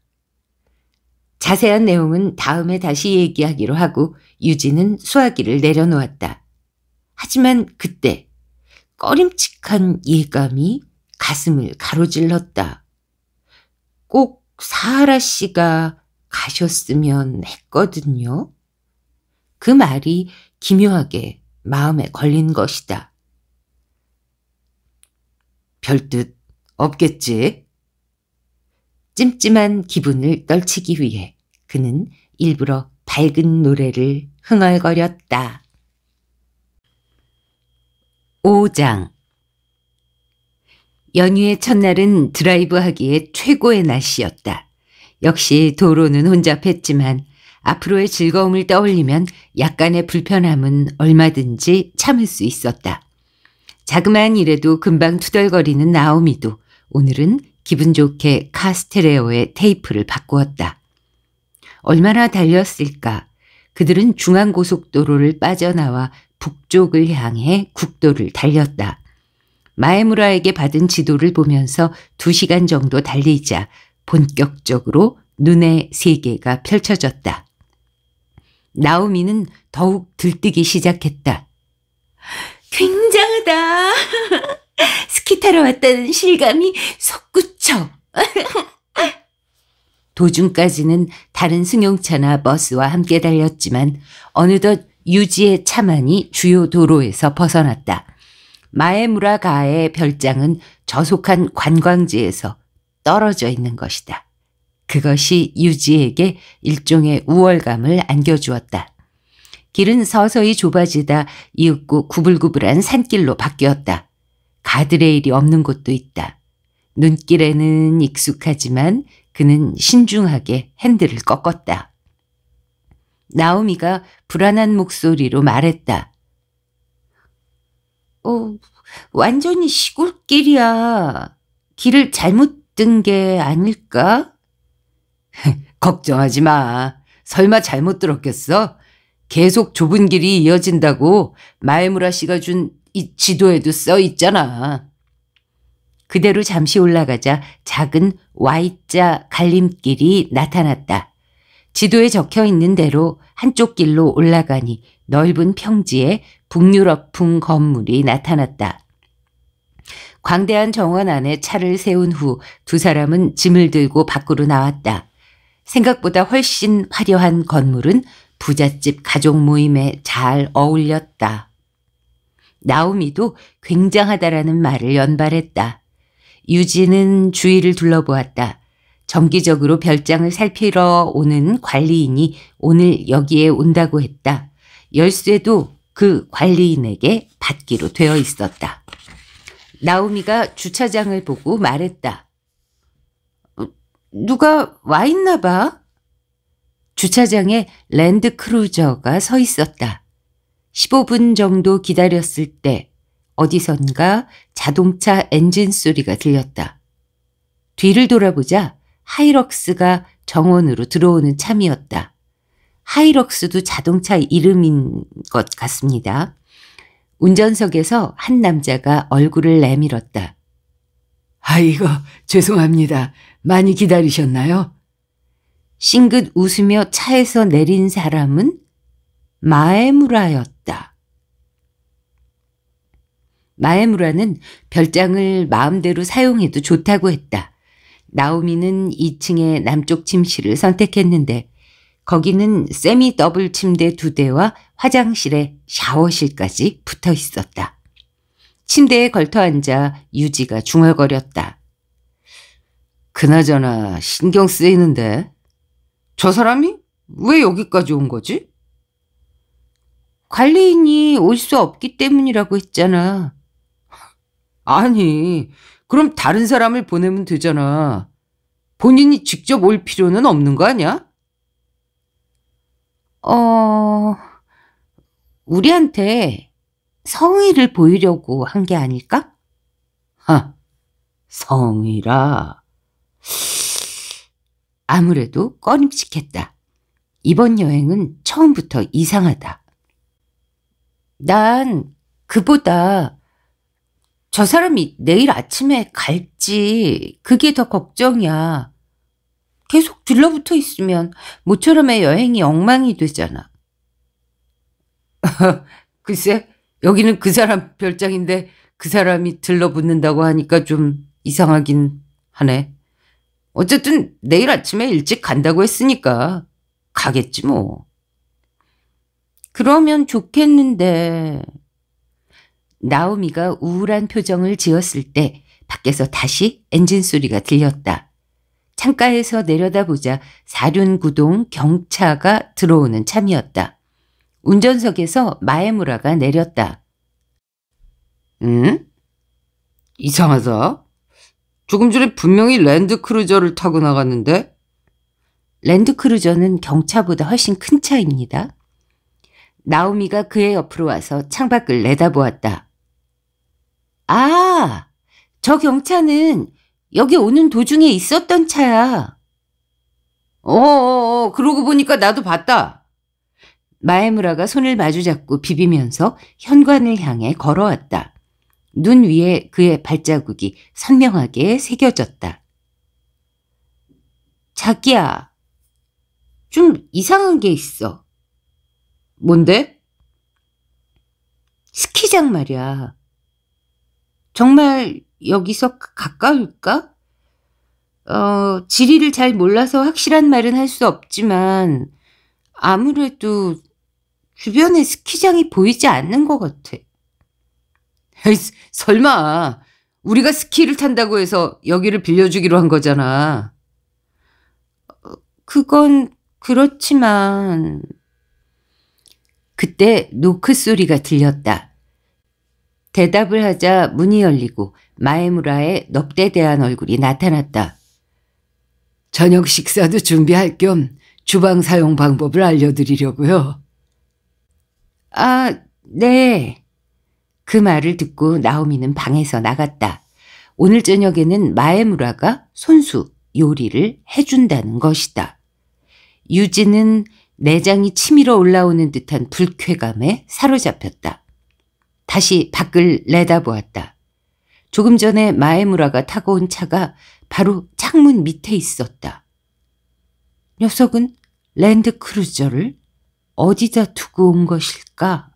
자세한 내용은 다음에 다시 얘기하기로 하고 유진은 수화기를 내려놓았다. 하지만 그때 꺼림칙한 예감이 가슴을 가로질렀다. 꼭 사하라 씨가 가셨으면 했거든요. 그 말이 기묘하게 마음에 걸린 것이다. 별 뜻 없겠지. 찜찜한 기분을 떨치기 위해 그는 일부러 밝은 노래를 흥얼거렸다. 5장 연휴의 첫날은 드라이브 하기에 최고의 날씨였다. 역시 도로는 혼잡했지만 앞으로의 즐거움을 떠올리면 약간의 불편함은 얼마든지 참을 수 있었다. 자그마한 일에도 금방 투덜거리는 나오미도 오늘은 기분 좋게 카스테레오의 테이프를 바꾸었다. 얼마나 달렸을까? 그들은 중앙고속도로를 빠져나와 북쪽을 향해 국도를 달렸다. 마에무라에게 받은 지도를 보면서 2시간 정도 달리자 본격적으로 눈의 세계가 펼쳐졌다. 나오미는 더욱 들뜨기 시작했다. 굉장하다. 스키 타러 왔다는 실감이 속구쳐. 도중까지는 다른 승용차나 버스와 함께 달렸지만 어느덧 유지의 차만이 주요 도로에서 벗어났다. 마에무라가의 별장은 저속한 관광지에서 떨어져 있는 것이다. 그것이 유지에게 일종의 우월감을 안겨주었다. 길은 서서히 좁아지다 이윽고 구불구불한 산길로 바뀌었다. 가드레일이 없는 곳도 있다. 눈길에는 익숙하지만 그는 신중하게 핸들을 꺾었다. 나오미가 불안한 목소리로 말했다. 어, 완전히 시골길이야. 길을 잘못 든 게 아닐까? 걱정하지 마. 설마 잘못 들었겠어? 계속 좁은 길이 이어진다고 마에무라 씨가 준 이 지도에도 써 있잖아. 그대로 잠시 올라가자 작은 Y자 갈림길이 나타났다. 지도에 적혀 있는 대로 한쪽 길로 올라가니 넓은 평지에 북유럽풍 건물이 나타났다. 광대한 정원 안에 차를 세운 후 두 사람은 짐을 들고 밖으로 나왔다. 생각보다 훨씬 화려한 건물은 부잣집 가족 모임에 잘 어울렸다. 나오미도 굉장하다라는 말을 연발했다. 유진은 주위를 둘러보았다. 정기적으로 별장을 살피러 오는 관리인이 오늘 여기에 온다고 했다. 열쇠도 그 관리인에게 받기로 되어 있었다. 나오미가 주차장을 보고 말했다. 어, 누가 와 있나 봐. 주차장에 랜드크루저가 서 있었다. 15분 정도 기다렸을 때 어디선가 자동차 엔진 소리가 들렸다. 뒤를 돌아보자 하이럭스가 정원으로 들어오는 참이었다. 하이럭스도 자동차 이름인 것 같습니다. 운전석에서 한 남자가 얼굴을 내밀었다. 아이고, 죄송합니다. 많이 기다리셨나요? 싱긋 웃으며 차에서 내린 사람은 마에무라였다. 마에무라는 별장을 마음대로 사용해도 좋다고 했다. 나오미는 2층의 남쪽 침실을 선택했는데 거기는 세미 더블 침대 두 대와 화장실에 샤워실까지 붙어 있었다. 침대에 걸터 앉아 유지가 중얼거렸다. 그나저나 신경 쓰이는데 저 사람이 왜 여기까지 온 거지? 관리인이 올 수 없기 때문이라고 했잖아. 아니, 그럼 다른 사람을 보내면 되잖아. 본인이 직접 올 필요는 없는 거 아니야? 어, 우리한테 성의를 보이려고 한 게 아닐까? 하, 성의라. 아무래도 꺼림칙했다. 이번 여행은 처음부터 이상하다. 난 그보다 저 사람이 내일 아침에 갈지 그게 더 걱정이야. 계속 들러붙어 있으면 모처럼의 여행이 엉망이 되잖아. 글쎄, 여기는 그 사람 별장인데 그 사람이 들러붙는다고 하니까 좀 이상하긴 하네. 어쨌든 내일 아침에 일찍 간다고 했으니까 가겠지 뭐. 그러면 좋겠는데. 나오미가 우울한 표정을 지었을 때 밖에서 다시 엔진 소리가 들렸다. 창가에서 내려다보자 사륜구동 경차가 들어오는 참이었다. 운전석에서 마에무라가 내렸다. 응? 이상하다. 조금 전에 분명히 랜드크루저를 타고 나갔는데? 랜드크루저는 경차보다 훨씬 큰 차입니다. 나오미가 그의 옆으로 와서 창밖을 내다보았다. 아! 저 경차는 여기 오는 도중에 있었던 차야. 어어어, 어, 어, 그러고 보니까 나도 봤다. 마에무라가 손을 마주잡고 비비면서 현관을 향해 걸어왔다. 눈 위에 그의 발자국이 선명하게 새겨졌다. 자기야, 좀 이상한 게 있어. 뭔데? 스키장 말이야. 정말 여기서 가까울까? 어, 지리를 잘 몰라서 확실한 말은 할 수 없지만 아무래도 주변에 스키장이 보이지 않는 것 같아. 설마 우리가 스키를 탄다고 해서 여기를 빌려주기로 한 거잖아. 어, 그건 그렇지만 그때 노크 소리가 들렸다. 대답을 하자 문이 열리고 마에무라의 넙대대한 얼굴이 나타났다. 저녁 식사도 준비할 겸 주방 사용 방법을 알려드리려고요. 아, 네. 그 말을 듣고 나오미는 방에서 나갔다. 오늘 저녁에는 마에무라가 손수 요리를 해준다는 것이다. 유진은 내장이 치밀어 올라오는 듯한 불쾌감에 사로잡혔다. 다시 밖을 내다보았다. 조금 전에 마에무라가 타고 온 차가 바로 창문 밑에 있었다. 녀석은 랜드크루저를 어디다 두고 온 것일까?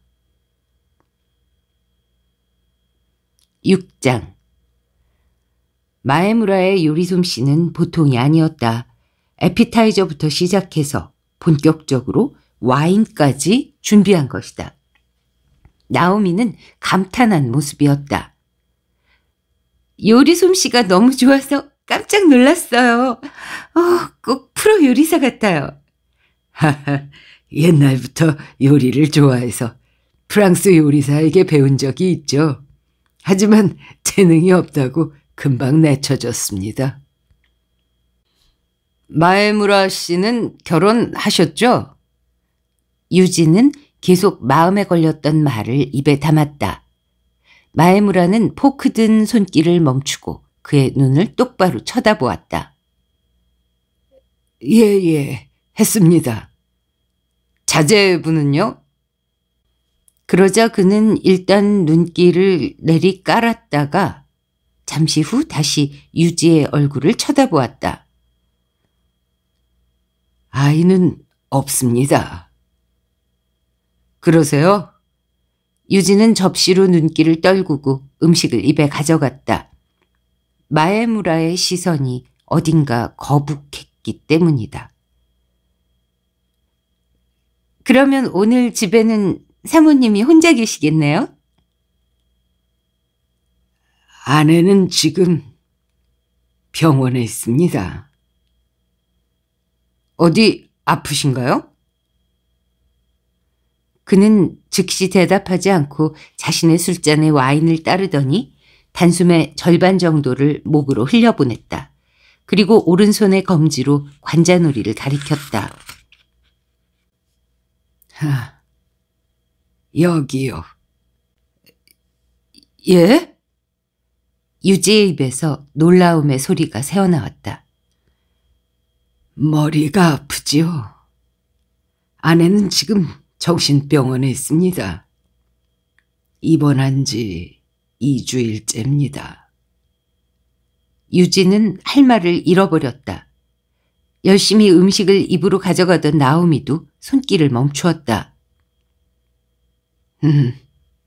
6장 마에무라의 요리 솜씨는 보통이 아니었다. 에피타이저부터 시작해서 본격적으로 와인까지 준비한 것이다. 나오미는 감탄한 모습이었다. 요리 솜씨가 너무 좋아서 깜짝 놀랐어요. 어, 꼭 프로 요리사 같아요. 하하, 옛날부터 요리를 좋아해서 프랑스 요리사에게 배운 적이 있죠. 하지만 재능이 없다고 금방 내쳐졌습니다. 마에무라 씨는 결혼하셨죠? 유진은 계속 마음에 걸렸던 말을 입에 담았다. 마에무라는 포크 든 손길을 멈추고 그의 눈을 똑바로 쳐다보았다. 예, 예, 했습니다. 자제분은요? 그러자 그는 일단 눈길을 내리 깔았다가 잠시 후 다시 유지의 얼굴을 쳐다보았다. 아이는 없습니다. 그러세요? 유진은 접시로 눈길을 떨구고 음식을 입에 가져갔다. 마에무라의 시선이 어딘가 거북했기 때문이다. 그러면 오늘 집에는 사모님이 혼자 계시겠네요? 아내는 지금 병원에 있습니다. 어디 아프신가요? 그는 즉시 대답하지 않고 자신의 술잔에 와인을 따르더니 단숨에 절반 정도를 목으로 흘려보냈다. 그리고 오른손의 검지로 관자놀이를 가리켰다. 하, 여기요. 예? 유지의 입에서 놀라움의 소리가 새어나왔다. 머리가 아프지요. 아내는 지금 정신병원에 있습니다. 입원한 지 2주일째입니다. 유진은 할 말을 잃어버렸다. 열심히 음식을 입으로 가져가던 나오미도 손길을 멈추었다. 음,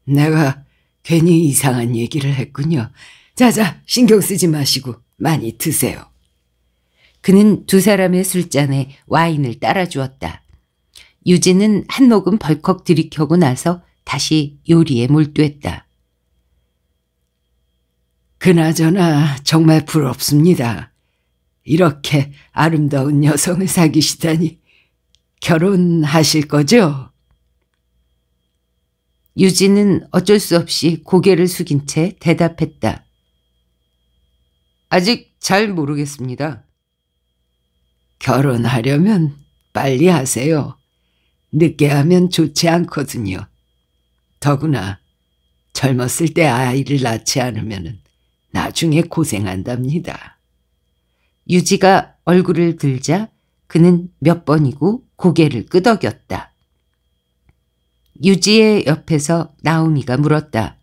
내가 괜히 이상한 얘기를 했군요. 자자, 신경 쓰지 마시고 많이 드세요. 그는 두 사람의 술잔에 와인을 따라 주었다. 유진은 한 모금 벌컥 들이켜고 나서 다시 요리에 몰두했다. 그나저나 정말 부럽습니다. 이렇게 아름다운 여성을 사귀시다니 결혼하실 거죠? 유진은 어쩔 수 없이 고개를 숙인 채 대답했다. 아직 잘 모르겠습니다. 결혼하려면 빨리 하세요. 늦게 하면 좋지 않거든요. 더구나 젊었을 때 아이를 낳지 않으면 나중에 고생한답니다. 유지가 얼굴을 들자 그는 몇 번이고 고개를 끄덕였다. 유지의 옆에서 나오미가 물었다.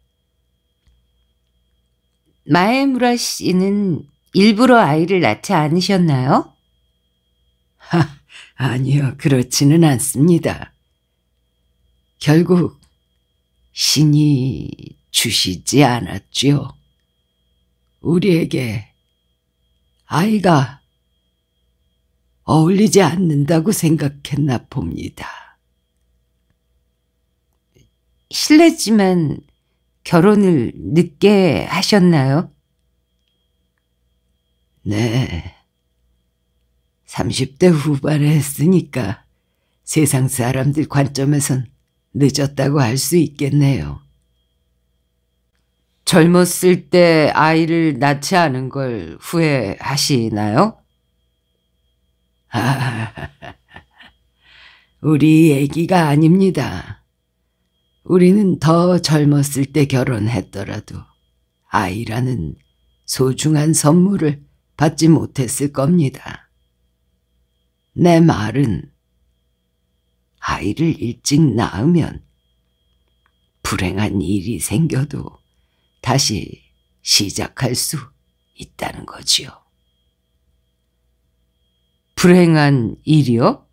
마에무라 씨는 일부러 아이를 낳지 않으셨나요? 하, 아니요, 그렇지는 않습니다. 결국 신이 주시지 않았지요. 우리에게 아이가 어울리지 않는다고 생각했나 봅니다. 실례지만 결혼을 늦게 하셨나요? 네. 30대 후반에 했으니까 세상 사람들 관점에선 늦었다고 할 수 있겠네요. 젊었을 때 아이를 낳지 않은 걸 후회하시나요? 우리 애기가 아닙니다. 우리는 더 젊었을 때 결혼했더라도 아이라는 소중한 선물을 받지 못했을 겁니다. 내 말은 아이를 일찍 낳으면 불행한 일이 생겨도 다시 시작할 수 있다는 거지요. 불행한 일이요?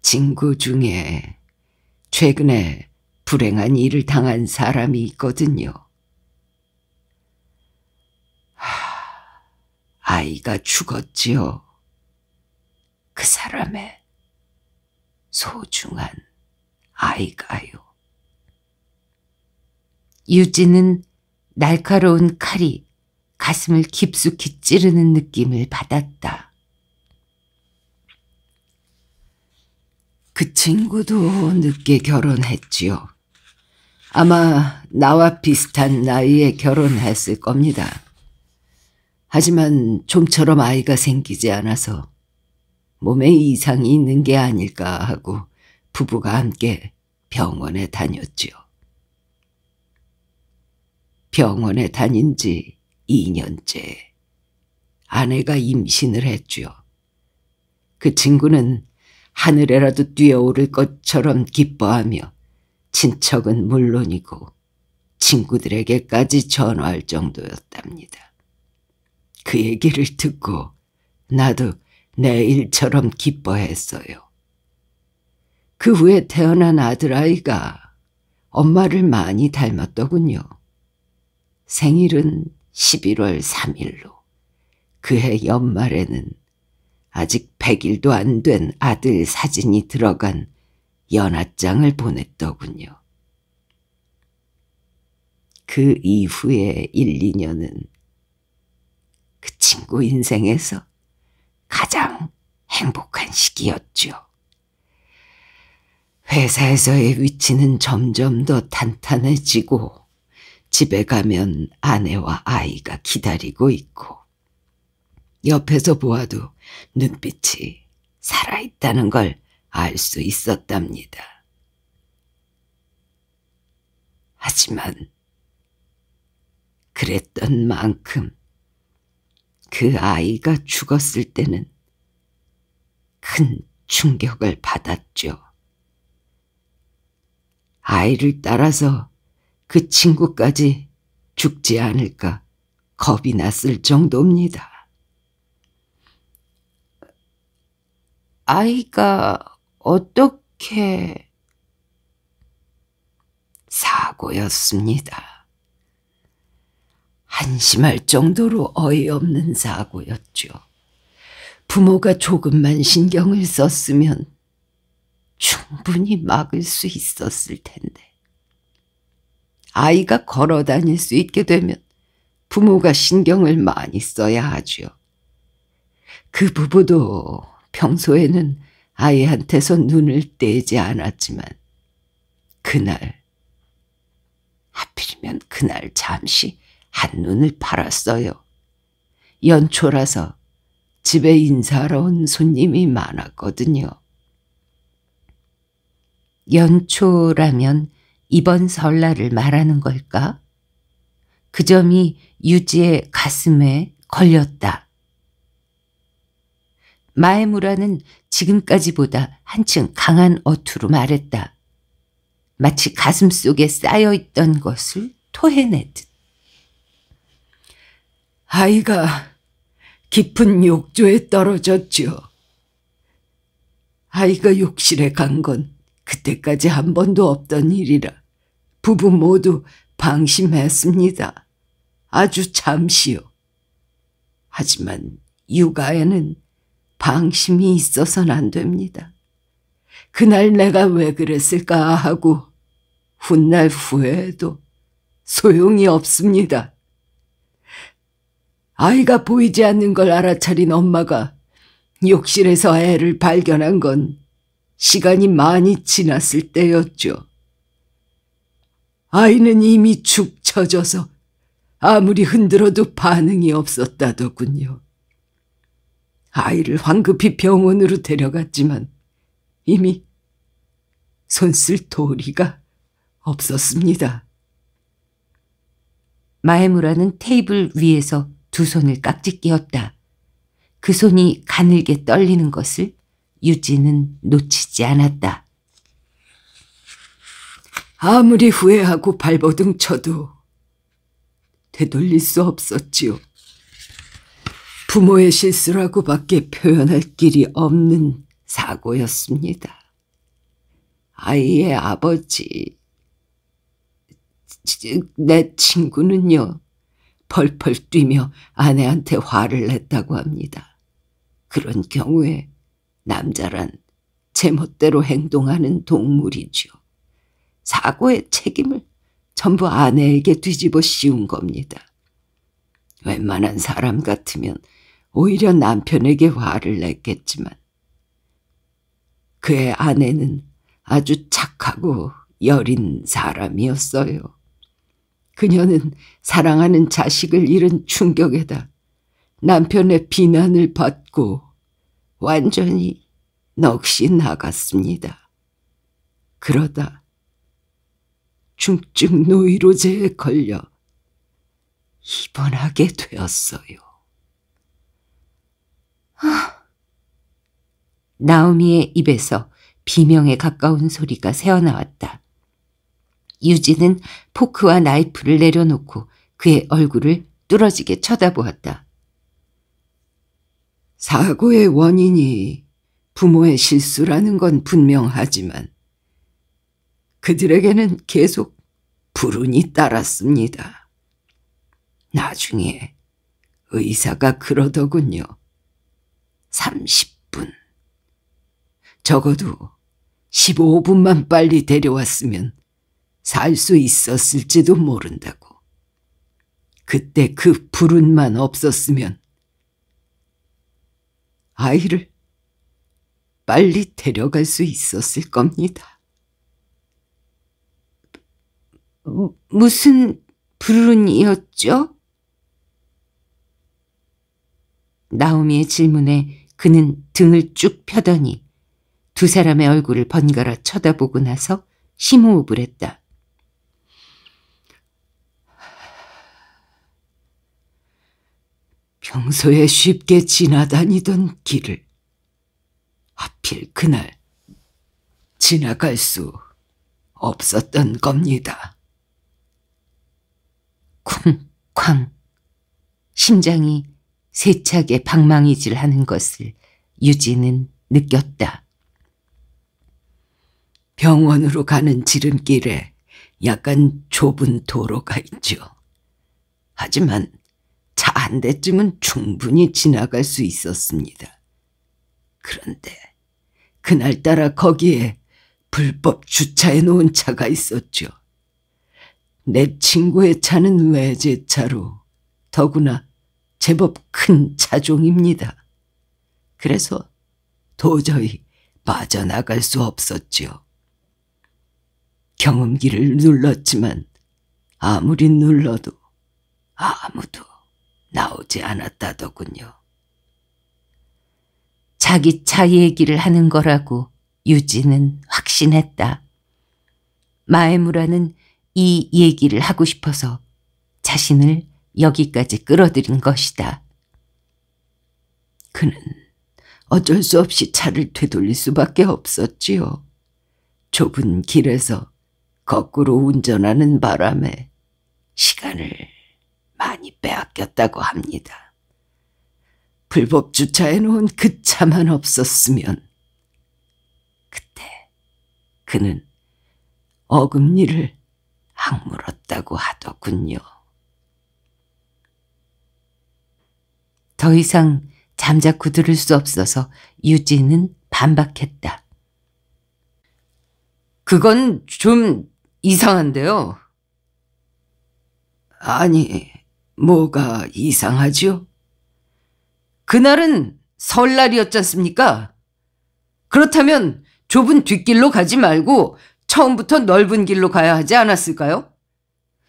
친구 중에 최근에 불행한 일을 당한 사람이 있거든요. 하, 아이가 죽었지요. 그 사람의 소중한 아이가요. 유진은 날카로운 칼이 가슴을 깊숙이 찌르는 느낌을 받았다. 그 친구도 늦게 결혼했지요. 아마 나와 비슷한 나이에 결혼했을 겁니다. 하지만 좀처럼 아이가 생기지 않아서 몸에 이상이 있는 게 아닐까 하고 부부가 함께 병원에 다녔지요. 병원에 다닌 지 2년째 아내가 임신을 했지요. 그 친구는 하늘에라도 뛰어오를 것처럼 기뻐하며 친척은 물론이고 친구들에게까지 전화할 정도였답니다. 그 얘기를 듣고 나도 내 일처럼 기뻐했어요. 그 후에 태어난 아들아이가 엄마를 많이 닮았더군요. 생일은 11월 3일로 그해 연말에는 아직 100일도 안 된 아들 사진이 들어간 연하장을 보냈더군요. 그 이후에 1, 2년은 그 친구 인생에서 가장 행복한 시기였죠 회사에서의 위치는 점점 더 탄탄해지고 집에 가면 아내와 아이가 기다리고 있고 옆에서 보아도 눈빛이 살아있다는 걸 알 수 있었답니다. 하지만 그랬던 만큼 그 아이가 죽었을 때는 큰 충격을 받았죠. 아이를 따라서 그 친구까지 죽지 않을까 겁이 났을 정도입니다. 아이가 어떻게 사고였습니다. 한심할 정도로 어이없는 사고였죠. 부모가 조금만 신경을 썼으면 충분히 막을 수 있었을 텐데. 아이가 걸어 다닐 수 있게 되면 부모가 신경을 많이 써야 하지요. 그 부부도 평소에는 아이한테서 눈을 떼지 않았지만 그날 하필이면 그날 잠시 한눈을 팔았어요. 연초라서 집에 인사하러 온 손님이 많았거든요. 연초라면 이번 설날을 말하는 걸까? 그 점이 유지의 가슴에 걸렸다. 마에무라는 지금까지보다 한층 강한 어투로 말했다. 마치 가슴 속에 쌓여있던 것을 토해내듯. 아이가 깊은 욕조에 떨어졌죠 아이가 욕실에 간 건 그때까지 한 번도 없던 일이라 부부 모두 방심했습니다. 아주 잠시요. 하지만 육아에는 방심이 있어서는 안 됩니다. 그날 내가 왜 그랬을까 하고 훗날 후회해도 소용이 없습니다. 아이가 보이지 않는 걸 알아차린 엄마가 욕실에서 애를 발견한 건 시간이 많이 지났을 때였죠. 아이는 이미 축 처져서 아무리 흔들어도 반응이 없었다더군요. 아이를 황급히 병원으로 데려갔지만 이미 손쓸 도리가 없었습니다. 마에무라는 테이블 위에서 두 손을 깍지 끼었다. 그 손이 가늘게 떨리는 것을 유진은 놓치지 않았다. 아무리 후회하고 발버둥 쳐도 되돌릴 수 없었지요. 부모의 실수라고밖에 표현할 길이 없는 사고였습니다. 아이의 아버지, 내 친구는요. 펄펄 뛰며 아내한테 화를 냈다고 합니다. 그런 경우에 남자란 제멋대로 행동하는 동물이죠. 사고의 책임을 전부 아내에게 뒤집어 씌운 겁니다. 웬만한 사람 같으면 오히려 남편에게 화를 냈겠지만 그의 아내는 아주 착하고 여린 사람이었어요. 그녀는 사랑하는 자식을 잃은 충격에다 남편의 비난을 받고 완전히 넋이 나갔습니다. 그러다 중증 노이로제에 걸려 입원하게 되었어요. 아. 나오미의 입에서 비명에 가까운 소리가 새어나왔다. 유지는 포크와 나이프를 내려놓고 그의 얼굴을 뚫어지게 쳐다보았다. 사고의 원인이 부모의 실수라는 건 분명하지만 그들에게는 계속 불운이 따랐습니다. 나중에 의사가 그러더군요. 30분. 적어도 15분만 빨리 데려왔으면 살수 있었을지도 모른다고. 그때 그 불운만 없었으면 아이를 빨리 데려갈 수 있었을 겁니다. 무슨 불운이었죠? 나오미의 질문에 그는 등을 쭉 펴더니 두 사람의 얼굴을 번갈아 쳐다보고 나서 심호흡을 했다. 평소에 쉽게 지나다니던 길을 하필 그날 지나갈 수 없었던 겁니다. 쿵쾅 심장이 세차게 방망이질하는 것을 유진은 느꼈다. 병원으로 가는 지름길에 약간 좁은 도로가 있죠. 하지만 차한 대쯤은 충분히 지나갈 수 있었습니다. 그런데 그날따라 거기에 불법 주차해 놓은 차가 있었죠. 내 친구의 차는 외제차로 더구나 제법 큰 차종입니다. 그래서 도저히 빠져나갈 수 없었지요. 경험기를 눌렀지만 아무리 눌러도 아무도 나오지 않았다더군요. 자기 차 얘기를 하는 거라고 유진은 확신했다. 마에무라는 이 얘기를 하고 싶어서 자신을 여기까지 끌어들인 것이다. 그는 어쩔 수 없이 차를 되돌릴 수밖에 없었지요. 좁은 길에서 거꾸로 운전하는 바람에 시간을 많이 빼앗겼다고 합니다. 불법 주차해놓은 그 차만 없었으면 그때 그는 어금니를 악물었다고 하더군요. 더 이상 잠자코 들을 수 없어서 유진은 반박했다. 그건 좀 이상한데요. 아니, 뭐가 이상하죠 그날은 설날이었잖습니까 그렇다면 좁은 뒷길로 가지 말고 처음부터 넓은 길로 가야 하지 않았을까요?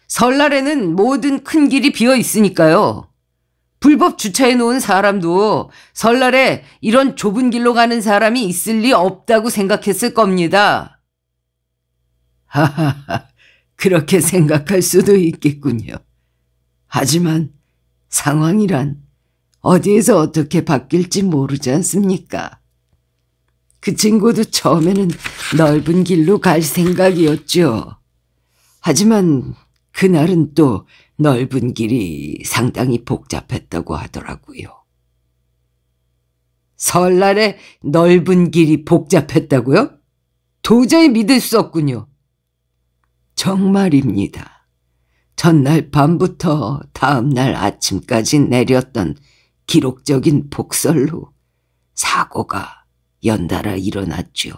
설날에는 모든 큰 길이 비어 있으니까요. 불법 주차해 놓은 사람도 설날에 이런 좁은 길로 가는 사람이 있을 리 없다고 생각했을 겁니다. 하하하, 그렇게 생각할 수도 있겠군요. 하지만 상황이란 어디에서 어떻게 바뀔지 모르지 않습니까? 그 친구도 처음에는 넓은 길로 갈 생각이었죠. 하지만 그날은 또 넓은 길이 상당히 복잡했다고 하더라고요. 설날에 넓은 길이 복잡했다고요? 도저히 믿을 수 없군요. 정말입니다. 전날 밤부터 다음날 아침까지 내렸던 기록적인 폭설로 사고가 연달아 일어났죠.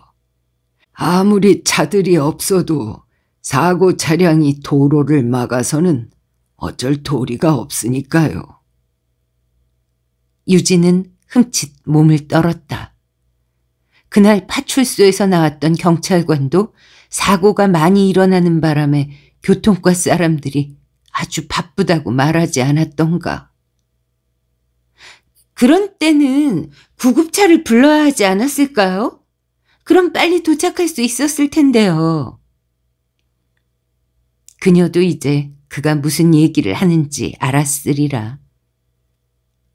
아무리 차들이 없어도 사고 차량이 도로를 막아서는 어쩔 도리가 없으니까요. 유진은 흠칫 몸을 떨었다. 그날 파출소에서 나왔던 경찰관도 사고가 많이 일어나는 바람에 교통과 사람들이 아주 바쁘다고 말하지 않았던가. 그런 때는 구급차를 불러야 하지 않았을까요? 그럼 빨리 도착할 수 있었을 텐데요. 그녀도 이제 그가 무슨 얘기를 하는지 알았으리라.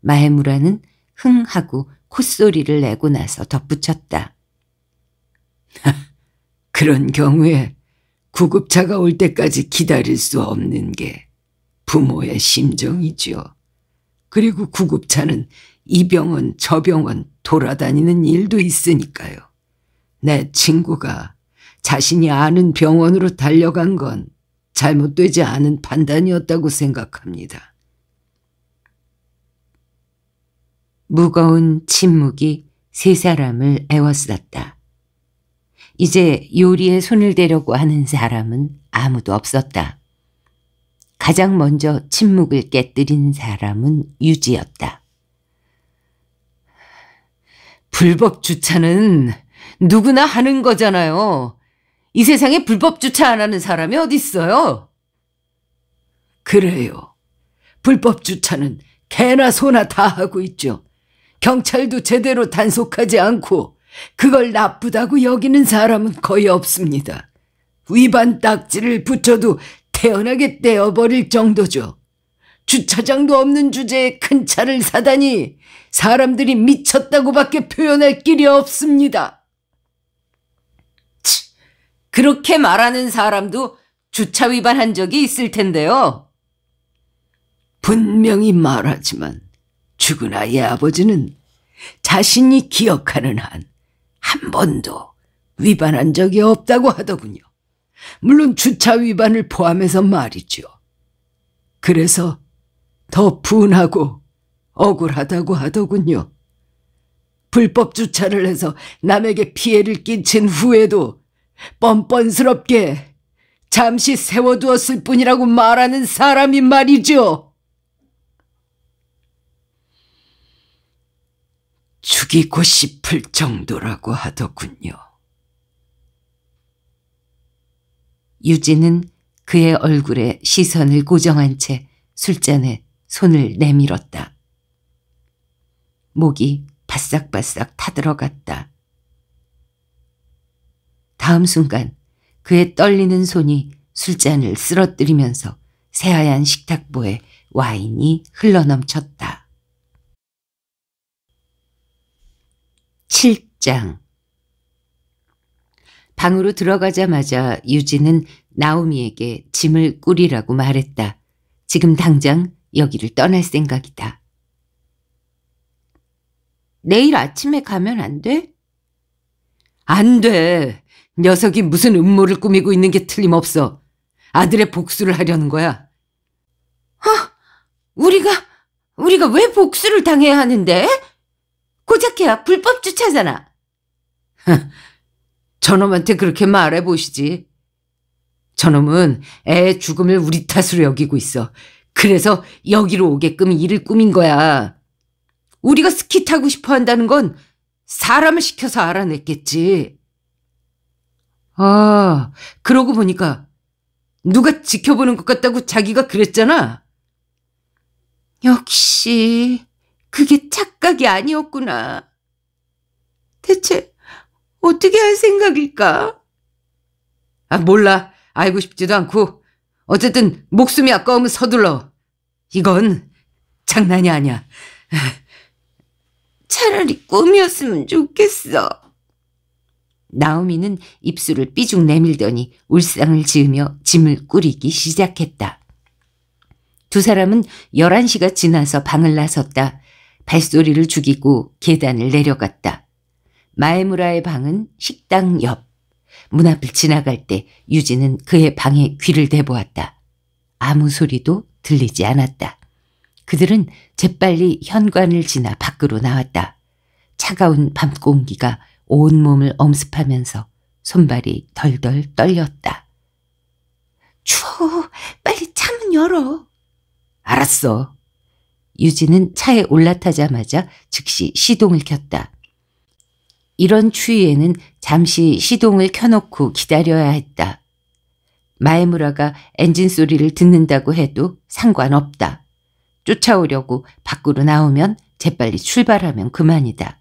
마해무라는 흥 하고 콧소리를 내고 나서 덧붙였다. 그런 경우에 구급차가 올 때까지 기다릴 수 없는 게 부모의 심정이죠 그리고 구급차는 이 병원 저 병원 돌아다니는 일도 있으니까요. 내 친구가 자신이 아는 병원으로 달려간 건 잘못되지 않은 판단이었다고 생각합니다. 무거운 침묵이 세 사람을 애워쌌다. 이제 요리에 손을 대려고 하는 사람은 아무도 없었다. 가장 먼저 침묵을 깨뜨린 사람은 유지였다. 불법 주차는 누구나 하는 거잖아요. 이 세상에 불법 주차 안 하는 사람이 어딨어요? 그래요. 불법 주차는 개나 소나 다 하고 있죠. 경찰도 제대로 단속하지 않고 그걸 나쁘다고 여기는 사람은 거의 없습니다. 위반 딱지를 붙여도 태연하게 떼어버릴 정도죠. 주차장도 없는 주제에 큰 차를 사다니 사람들이 미쳤다고밖에 표현할 길이 없습니다. 치, 그렇게 말하는 사람도 주차 위반한 적이 있을 텐데요. 분명히 말하지만 죽은 아이의 아버지는 자신이 기억하는 한한 번도 위반한 적이 없다고 하더군요. 물론 주차 위반을 포함해서 말이죠. 그래서 더 분하고 억울하다고 하더군요. 불법 주차를 해서 남에게 피해를 끼친 후에도 뻔뻔스럽게 잠시 세워두었을 뿐이라고 말하는 사람이 말이죠. 죽이고 싶을 정도라고 하더군요. 유진은 그의 얼굴에 시선을 고정한 채 술잔에 손을 내밀었다. 목이 바싹바싹 타들어갔다. 다음 순간 그의 떨리는 손이 술잔을 쓰러뜨리면서 새하얀 식탁보에 와인이 흘러넘쳤다. 7장 방으로 들어가자마자 유진은 나오미에게 짐을 꾸리라고 말했다. 지금 당장 여기를 떠날 생각이다. 내일 아침에 가면 안 돼? 안 돼. 녀석이 무슨 음모를 꾸미고 있는 게 틀림없어. 아들의 복수를 하려는 거야. 아, 우리가, 우리가 왜 복수를 당해야 하는데? 고작해야 불법 주차잖아. 저놈한테 그렇게 말해보시지. 저놈은 애 죽음을 우리 탓으로 여기고 있어. 그래서 여기로 오게끔 일을 꾸민 거야. 우리가 스키 타고 싶어 한다는 건 사람을 시켜서 알아냈겠지. 아, 그러고 보니까 누가 지켜보는 것 같다고 자기가 그랬잖아. 역시 그게 착각이 아니었구나. 대체 어떻게 할 생각일까? 아, 몰라. 알고 싶지도 않고. 어쨌든 목숨이 아까우면 서둘러. 이건 장난이 아니야. 차라리 꿈이었으면 좋겠어. 나오미는 입술을 삐죽 내밀더니 울상을 지으며 짐을 꾸리기 시작했다. 두 사람은 11시가 지나서 방을 나섰다. 발소리를 죽이고 계단을 내려갔다. 마에무라의 방은 식당 옆. 문 앞을 지나갈 때 유진은 그의 방에 귀를 대보았다. 아무 소리도 들리지 않았다. 그들은 재빨리 현관을 지나 밖으로 나왔다. 차가운 밤 공기가 온몸을 엄습하면서 손발이 덜덜 떨렸다. 추워. 빨리 창문 열어. 알았어. 유진은 차에 올라타자마자 즉시 시동을 켰다. 이런 추위에는 잠시 시동을 켜놓고 기다려야 했다. 마에무라가 엔진 소리를 듣는다고 해도 상관없다. 쫓아오려고 밖으로 나오면 재빨리 출발하면 그만이다.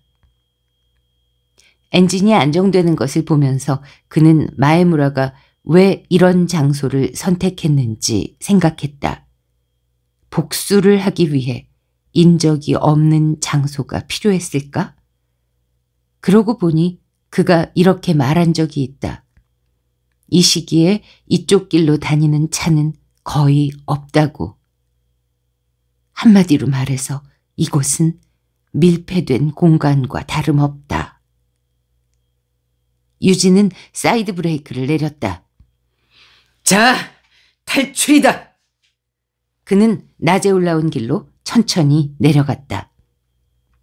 엔진이 안정되는 것을 보면서 그는 마에무라가 왜 이런 장소를 선택했는지 생각했다. 복수를 하기 위해 인적이 없는 장소가 필요했을까? 그러고 보니 그가 이렇게 말한 적이 있다. 이 시기에 이쪽 길로 다니는 차는 거의 없다고. 한마디로 말해서 이곳은 밀폐된 공간과 다름없다. 유진은 사이드 브레이크를 내렸다. 자, 탈출이다! 그는 낮에 올라온 길로 천천히 내려갔다.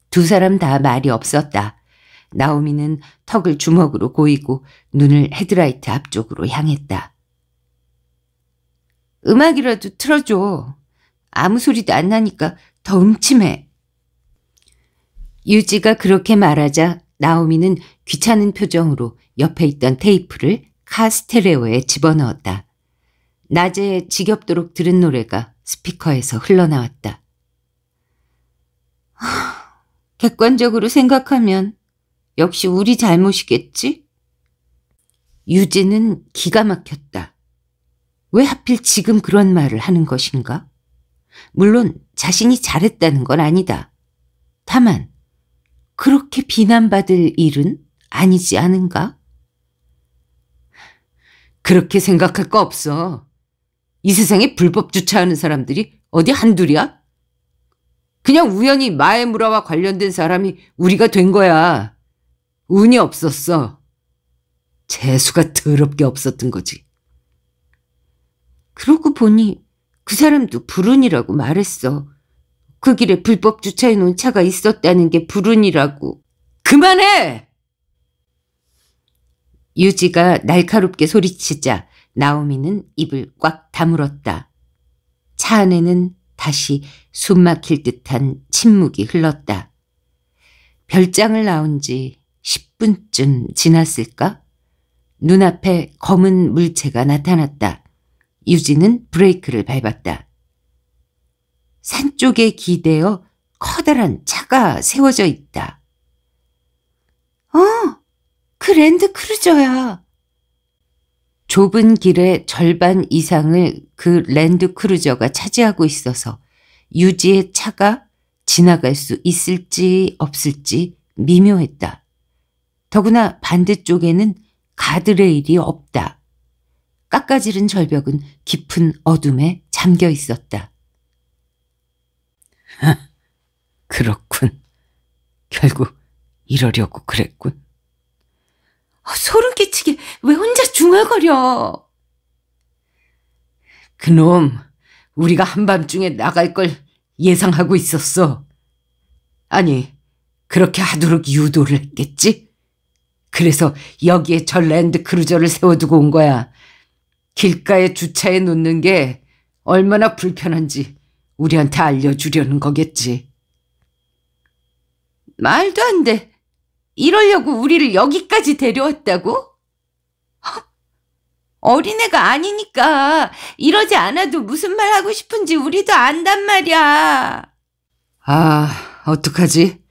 두 사람 다 말이 없었다. 나오미는 턱을 주먹으로 고이고 눈을 헤드라이트 앞쪽으로 향했다. 음악이라도 틀어줘. 아무 소리도 안 나니까 더 음침해. 유지가 그렇게 말하자 나오미는 귀찮은 표정으로 옆에 있던 테이프를 카스테레오에 집어넣었다. 낮에 지겹도록 들은 노래가 스피커에서 흘러나왔다. 객관적으로 생각하면 역시 우리 잘못이겠지? 유진은 기가 막혔다. 왜 하필 지금 그런 말을 하는 것인가? 물론 자신이 잘했다는 건 아니다. 다만 그렇게 비난받을 일은 아니지 않은가? 그렇게 생각할 거 없어. 이 세상에 불법 주차하는 사람들이 어디 한둘이야? 그냥 우연히 마에무라와 관련된 사람이 우리가 된 거야. 운이 없었어. 재수가 더럽게 없었던 거지. 그러고 보니 그 사람도 불운이라고 말했어. 그 길에 불법 주차해 놓은 차가 있었다는 게 불운이라고. 그만해! 유지가 날카롭게 소리치자 나오미는 입을 꽉 다물었다. 차 안에는 다시 숨 막힐 듯한 침묵이 흘렀다. 별장을 나온 지 10분쯤 지났을까? 눈앞에 검은 물체가 나타났다. 유진은 브레이크를 밟았다. 산 쪽에 기대어 커다란 차가 세워져 있다. 어, 그랜드 크루저야. 좁은 길의 절반 이상을 그 랜드크루저가 차지하고 있어서 유지의 차가 지나갈 수 있을지 없을지 미묘했다. 더구나 반대쪽에는 가드레일이 없다. 깎아지른 절벽은 깊은 어둠에 잠겨 있었다. 그렇군. 결국 이러려고 그랬군. 아, 소름 끼치게 왜 혼자 중얼거려? 그놈, 우리가 한밤중에 나갈 걸 예상하고 있었어. 아니, 그렇게 하도록 유도를 했겠지? 그래서 여기에 전랜드 크루저를 세워두고 온 거야. 길가에 주차해 놓는 게 얼마나 불편한지 우리한테 알려주려는 거겠지. 말도 안 돼. 이러려고 우리를 여기까지 데려왔다고? 어린애가 아니니까 이러지 않아도 무슨 말 하고 싶은지 우리도 안단 말이야. 아, 어떡하지?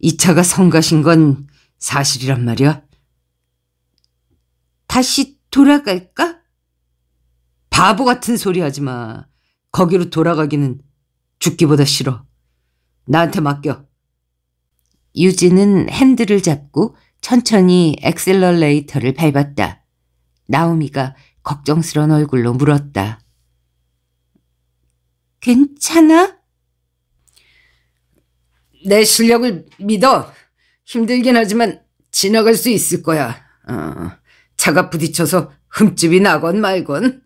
이 차가 성가신 건 사실이란 말이야. 다시 돌아갈까? 바보 같은 소리 하지 마. 거기로 돌아가기는 죽기보다 싫어. 나한테 맡겨. 유진은 핸들을 잡고 천천히 엑셀러레이터를 밟았다. 나오미가 걱정스런 얼굴로 물었다. 괜찮아? 내 실력을 믿어. 힘들긴 하지만 지나갈 수 있을 거야. 어, 차가 부딪혀서 흠집이 나건 말건.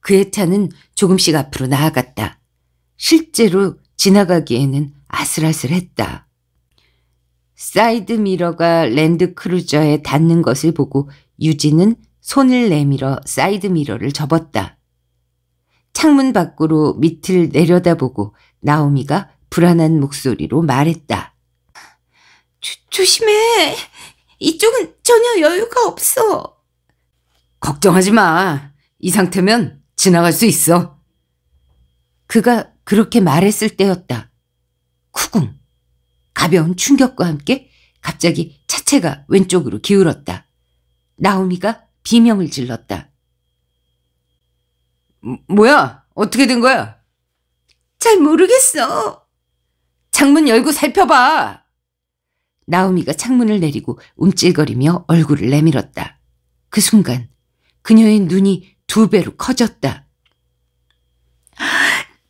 그의 차는 조금씩 앞으로 나아갔다. 실제로 지나가기에는 아슬아슬했다. 사이드 미러가 랜드 크루저에 닿는 것을 보고 유진은 손을 내밀어 사이드 미러를 접었다. 창문 밖으로 밑을 내려다보고 나오미가 불안한 목소리로 말했다. 조, 조심해. 이쪽은 전혀 여유가 없어. 걱정하지 마. 이 상태면 지나갈 수 있어. 그가 그렇게 말했을 때였다. 쿠궁. 가벼운 충격과 함께 갑자기 차체가 왼쪽으로 기울었다. 나오미가 비명을 질렀다. 뭐, 뭐야? 어떻게 된 거야? 잘 모르겠어. 창문 열고 살펴봐. 나오미가 창문을 내리고 움찔거리며 얼굴을 내밀었다. 그 순간 그녀의 눈이 두 배로 커졌다.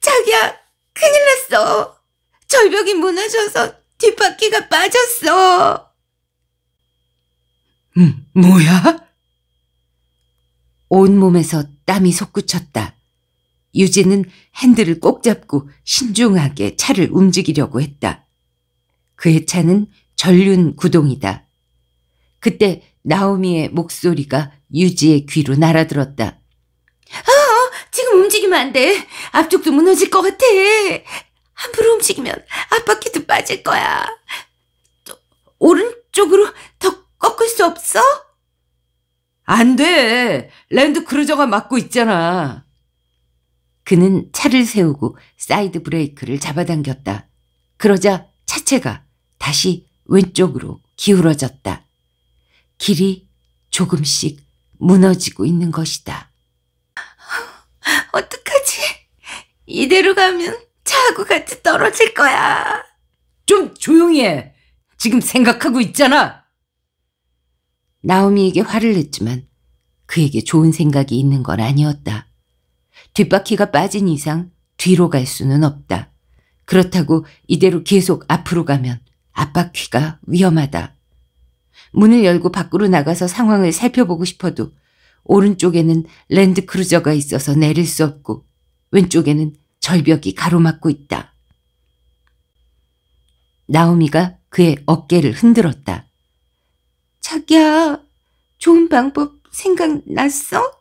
자기야, 큰일 났어. 절벽이 무너져서 뒷바퀴가 빠졌어. 음, 뭐야? 온몸에서 땀이 솟구쳤다. 유진은 핸들을 꼭 잡고 신중하게 차를 움직이려고 했다. 그의 차는 전륜 구동이다. 그때 나오미의 목소리가 유지의 귀로 날아들었다. 아, 지금 움직이면 안 돼. 앞쪽도 무너질 것 같아. 함부로 움직이면 앞바퀴도 빠질 거야. 오른쪽으로 더 꺾을 수 없어? 안 돼. 랜드크루저가 막고 있잖아. 그는 차를 세우고 사이드 브레이크를 잡아당겼다. 그러자 차체가 다시 왼쪽으로 기울어졌다. 길이 조금씩 무너지고 있는 것이다. 어떡하지? 이대로 가면 차하고 같이 떨어질 거야. 좀 조용히 해. 지금 생각하고 있잖아. 나오미에게 화를 냈지만 그에게 좋은 생각이 있는 건 아니었다. 뒷바퀴가 빠진 이상 뒤로 갈 수는 없다. 그렇다고 이대로 계속 앞으로 가면 앞바퀴가 위험하다. 문을 열고 밖으로 나가서 상황을 살펴보고 싶어도 오른쪽에는 랜드크루저가 있어서 내릴 수 없고 왼쪽에는 절벽이 가로막고 있다. 나오미가 그의 어깨를 흔들었다. 자기야, 좋은 방법 생각났어?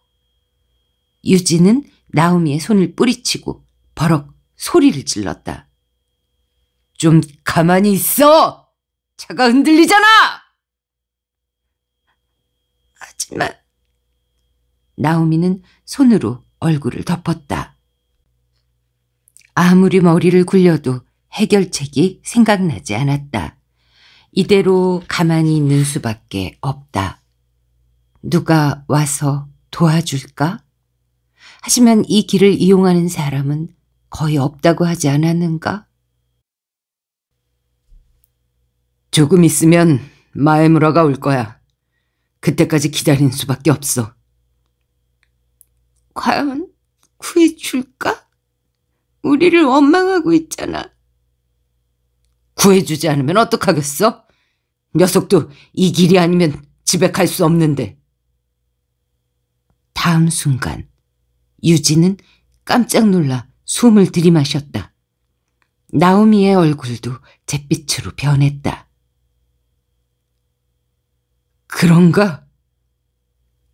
유진은 나오미의 손을 뿌리치고 버럭 소리를 질렀다. 좀 가만히 있어! 차가 흔들리잖아! 하지만 나오미는 손으로 얼굴을 덮었다. 아무리 머리를 굴려도 해결책이 생각나지 않았다. 이대로 가만히 있는 수밖에 없다. 누가 와서 도와줄까? 하지만 이 길을 이용하는 사람은 거의 없다고 하지 않았는가? 조금 있으면 마에무라가 올 거야. 그때까지 기다린 수밖에 없어. 과연 구해줄까? 우리를 원망하고 있잖아. 구해주지 않으면 어떡하겠어? 녀석도 이 길이 아니면 집에 갈 수 없는데. 다음 순간 유진은 깜짝 놀라 숨을 들이마셨다. 나오미의 얼굴도 잿빛으로 변했다. 그런가?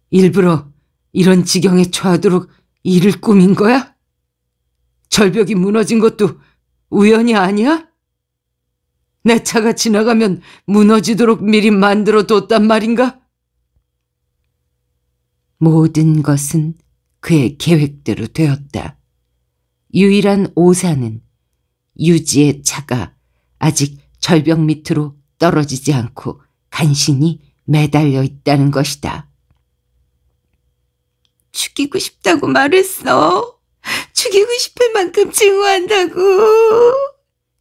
일부러 이런 지경에 처하도록 일을 꾸민 거야? 절벽이 무너진 것도 우연이 아니야? 내 차가 지나가면 무너지도록 미리 만들어 뒀단 말인가? 모든 것은 그의 계획대로 되었다. 유일한 오사는 유지의 차가 아직 절벽 밑으로 떨어지지 않고 간신히 매달려 있다는 것이다. 죽이고 싶다고 말했어. 죽이고 싶을 만큼 증오한다고.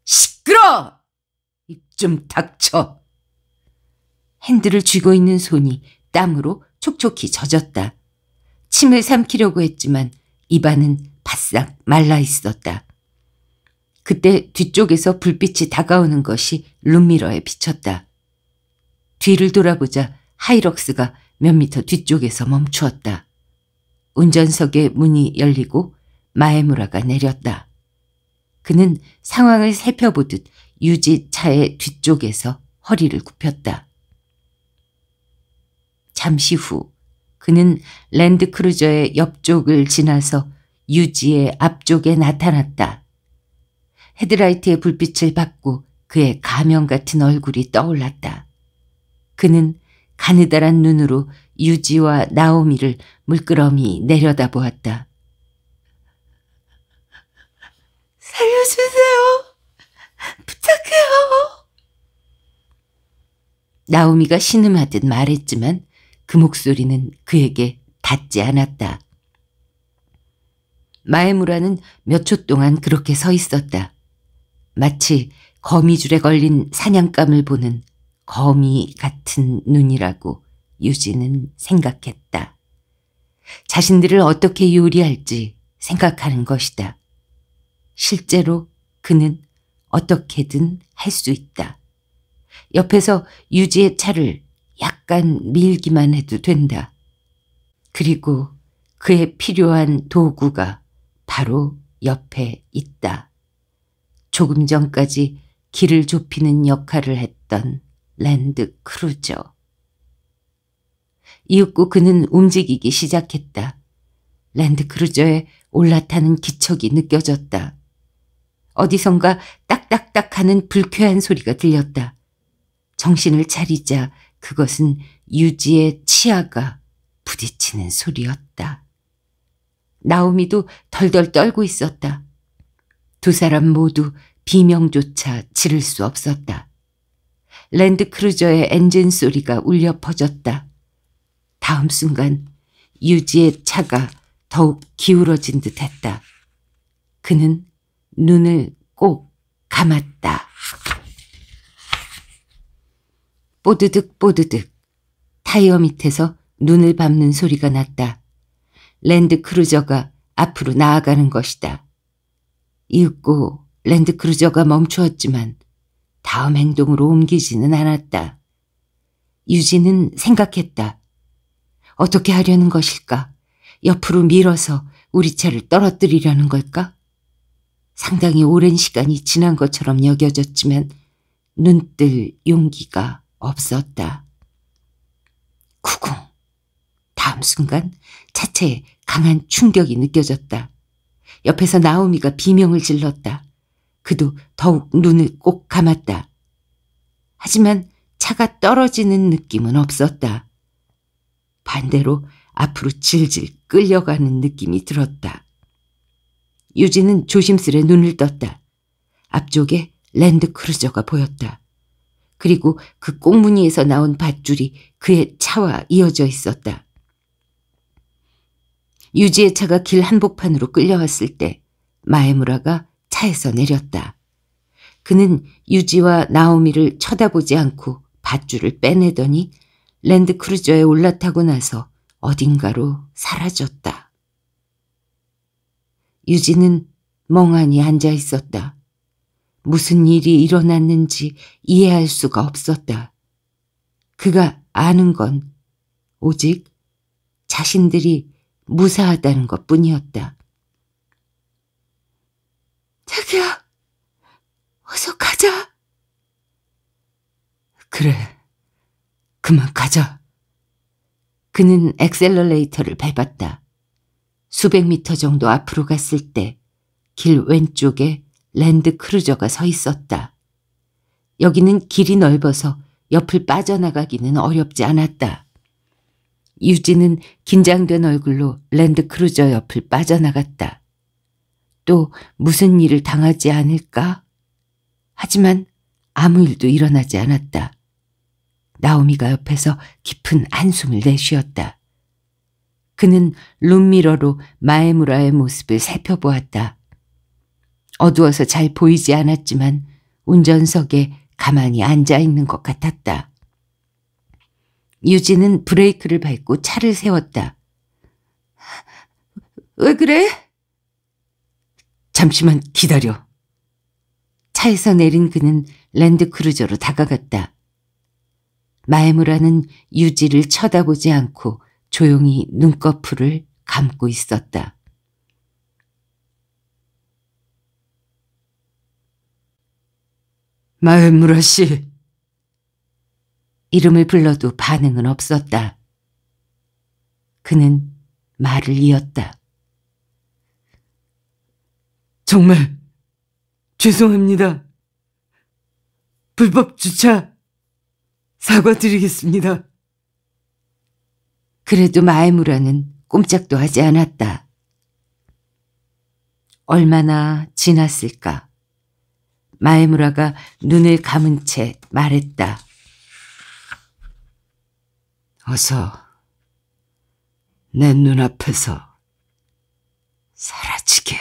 시끄러! 입 좀 닥쳐. 핸들을 쥐고 있는 손이 땀으로 촉촉히 젖었다. 침을 삼키려고 했지만 입안은 바싹 말라 있었다. 그때 뒤쪽에서 불빛이 다가오는 것이 룸미러에 비쳤다. 뒤를 돌아보자 하이럭스가 몇 미터 뒤쪽에서 멈추었다. 운전석의 문이 열리고 마에무라가 내렸다. 그는 상황을 살펴보듯 유지차의 뒤쪽에서 허리를 굽혔다. 잠시 후 그는 랜드크루저의 옆쪽을 지나서 유지의 앞쪽에 나타났다. 헤드라이트의 불빛을 받고 그의 가면 같은 얼굴이 떠올랐다. 그는 가느다란 눈으로 유지와 나오미를 물끄러미 내려다보았다. 살려주세요. 부탁해요. 나오미가 신음하듯 말했지만 그 목소리는 그에게 닿지 않았다. 마에무라는 몇 초 동안 그렇게 서 있었다. 마치 거미줄에 걸린 사냥감을 보는 거미 같은 눈이라고 유진은 생각했다. 자신들을 어떻게 요리할지 생각하는 것이다. 실제로 그는 어떻게든 할 수 있다. 옆에서 유지의 차를 약간 밀기만 해도 된다. 그리고 그에 필요한 도구가 바로 옆에 있다. 조금 전까지 길을 좁히는 역할을 했던 랜드 크루저. 이윽고 그는 움직이기 시작했다. 랜드 크루저에 올라타는 기척이 느껴졌다. 어디선가 딱딱딱 하는 불쾌한 소리가 들렸다. 정신을 차리자 그것은 유지의 치아가 부딪히는 소리였다. 나오미도 덜덜 떨고 있었다. 두 사람 모두 비명조차 지를 수 없었다. 랜드크루저의 엔진 소리가 울려 퍼졌다. 다음 순간 유지의 차가 더욱 기울어진 듯 했다. 그는 눈을 꼭 감았다. 뽀드득 뽀드득 타이어 밑에서 눈을 밟는 소리가 났다. 랜드크루저가 앞으로 나아가는 것이다. 이윽고 랜드크루저가 멈추었지만 다음 행동으로 옮기지는 않았다. 유진은 생각했다. 어떻게 하려는 것일까? 옆으로 밀어서 우리 차를 떨어뜨리려는 걸까? 상당히 오랜 시간이 지난 것처럼 여겨졌지만 눈뜰 용기가 없었다. 구궁. 다음 순간 차체에 강한 충격이 느껴졌다. 옆에서 나오미가 비명을 질렀다. 그도 더욱 눈을 꼭 감았다. 하지만 차가 떨어지는 느낌은 없었다. 반대로 앞으로 질질 끌려가는 느낌이 들었다. 유진은 조심스레 눈을 떴다. 앞쪽에 랜드크루저가 보였다. 그리고 그 꽁무니에서 나온 밧줄이 그의 차와 이어져 있었다. 유지의 차가 길 한복판으로 끌려왔을 때 마에무라가 차에서 내렸다. 그는 유지와 나오미를 쳐다보지 않고 밧줄을 빼내더니 랜드크루저에 올라타고 나서 어딘가로 사라졌다. 유진은 멍하니 앉아 있었다. 무슨 일이 일어났는지 이해할 수가 없었다. 그가 아는 건 오직 자신들이 무사하다는 것 뿐이었다. 자기야, 어서 가자. 그래, 그만 가자. 그는 엑셀러레이터를 밟았다. 수백 미터 정도 앞으로 갔을 때 길 왼쪽에 랜드 크루저가 서 있었다. 여기는 길이 넓어서 옆을 빠져나가기는 어렵지 않았다. 유진은 긴장된 얼굴로 랜드 크루저 옆을 빠져나갔다. 또 무슨 일을 당하지 않을까? 하지만 아무 일도 일어나지 않았다. 나오미가 옆에서 깊은 한숨을 내쉬었다. 그는 룸미러로 마에무라의 모습을 살펴보았다. 어두워서 잘 보이지 않았지만 운전석에 가만히 앉아있는 것 같았다. 유진은 브레이크를 밟고 차를 세웠다. 왜 그래? 잠시만 기다려. 차에서 내린 그는 랜드크루저로 다가갔다. 마에무라는 유지를 쳐다보지 않고 조용히 눈꺼풀을 감고 있었다. 마을무라 씨. 이름을 불러도 반응은 없었다. 그는 말을 이었다. 정말 죄송합니다. 불법 주차 사과드리겠습니다. 그래도 마에무라는 꼼짝도 하지 않았다. 얼마나 지났을까? 마에무라가 눈을 감은 채 말했다. 어서 내 눈앞에서 사라지게.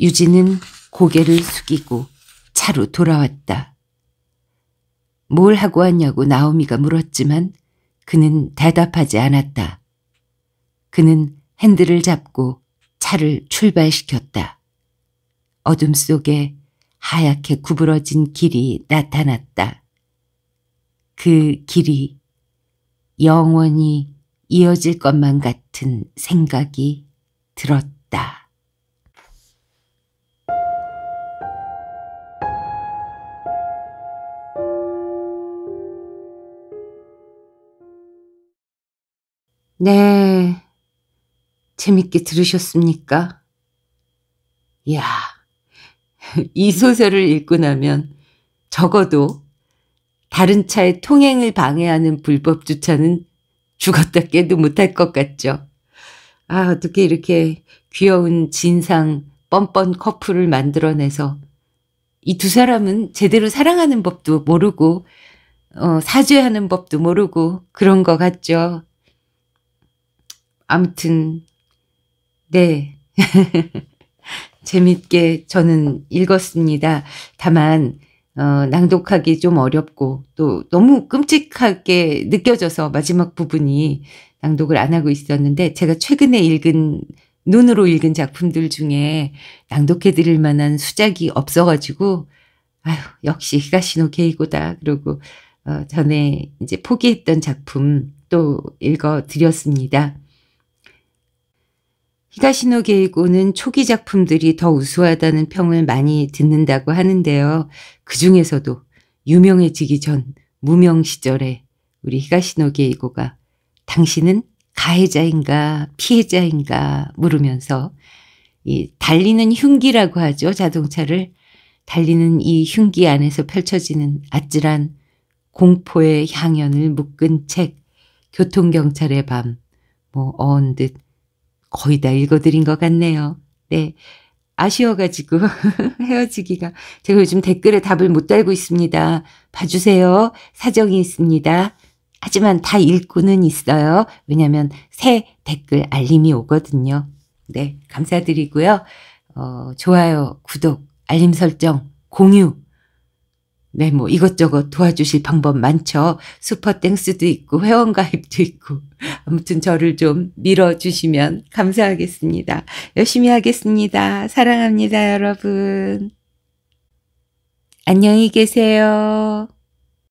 유진은 고개를 숙이고 차로 돌아왔다. 뭘 하고 왔냐고 나오미가 물었지만 그는 대답하지 않았다. 그는 핸들을 잡고 차를 출발시켰다. 어둠 속에 하얗게 구부러진 길이 나타났다. 그 길이 영원히 이어질 것만 같은 생각이 들었다. 네. 재밌게 들으셨습니까? 이야, 이 소설을 읽고 나면 적어도 다른 차의 통행을 방해하는 불법 주차는 죽었다 깨도 못할 것 같죠. 아, 어떻게 이렇게 귀여운 진상 뻔뻔 커플을 만들어내서 이 두 사람은 제대로 사랑하는 법도 모르고, 어, 사죄하는 법도 모르고 그런 것 같죠. 아무튼 네. 재밌게 저는 읽었습니다. 다만 어, 낭독하기 좀 어렵고 또 너무 끔찍하게 느껴져서 마지막 부분이 낭독을 안 하고 있었는데 제가 최근에 읽은 눈으로 읽은 작품들 중에 낭독해 드릴 만한 수작이 없어가지고 아휴 역시 히가시노 게이고다 그러고 어, 전에 이제 포기했던 작품 또 읽어 드렸습니다. 히가시노 게이고는 초기 작품들이 더 우수하다는 평을 많이 듣는다고 하는데요. 그 중에서도 유명해지기 전 무명 시절에 우리 히가시노 게이고가 당신은 가해자인가 피해자인가 물으면서 이 달리는 흉기라고 하죠. 자동차를 달리는 이 흉기 안에서 펼쳐지는 아찔한 공포의 향연을 묶은 책 교통경찰의 밤뭐 어언 듯 거의 다 읽어드린 것 같네요. 네. 아쉬워가지고 헤어지기가. 제가 요즘 댓글에 답을 못 달고 있습니다. 봐주세요. 사정이 있습니다. 하지만 다 읽고는 있어요. 왜냐면 하새 댓글 알림이 오거든요. 네. 감사드리고요. 어, 좋아요, 구독, 알림 설정, 공유 네, 뭐 이것저것 도와주실 방법 많죠. 슈퍼땡스도 있고 회원가입도 있고 아무튼 저를 좀 밀어주시면 감사하겠습니다. 열심히 하겠습니다. 사랑합니다, 여러분. 안녕히 계세요.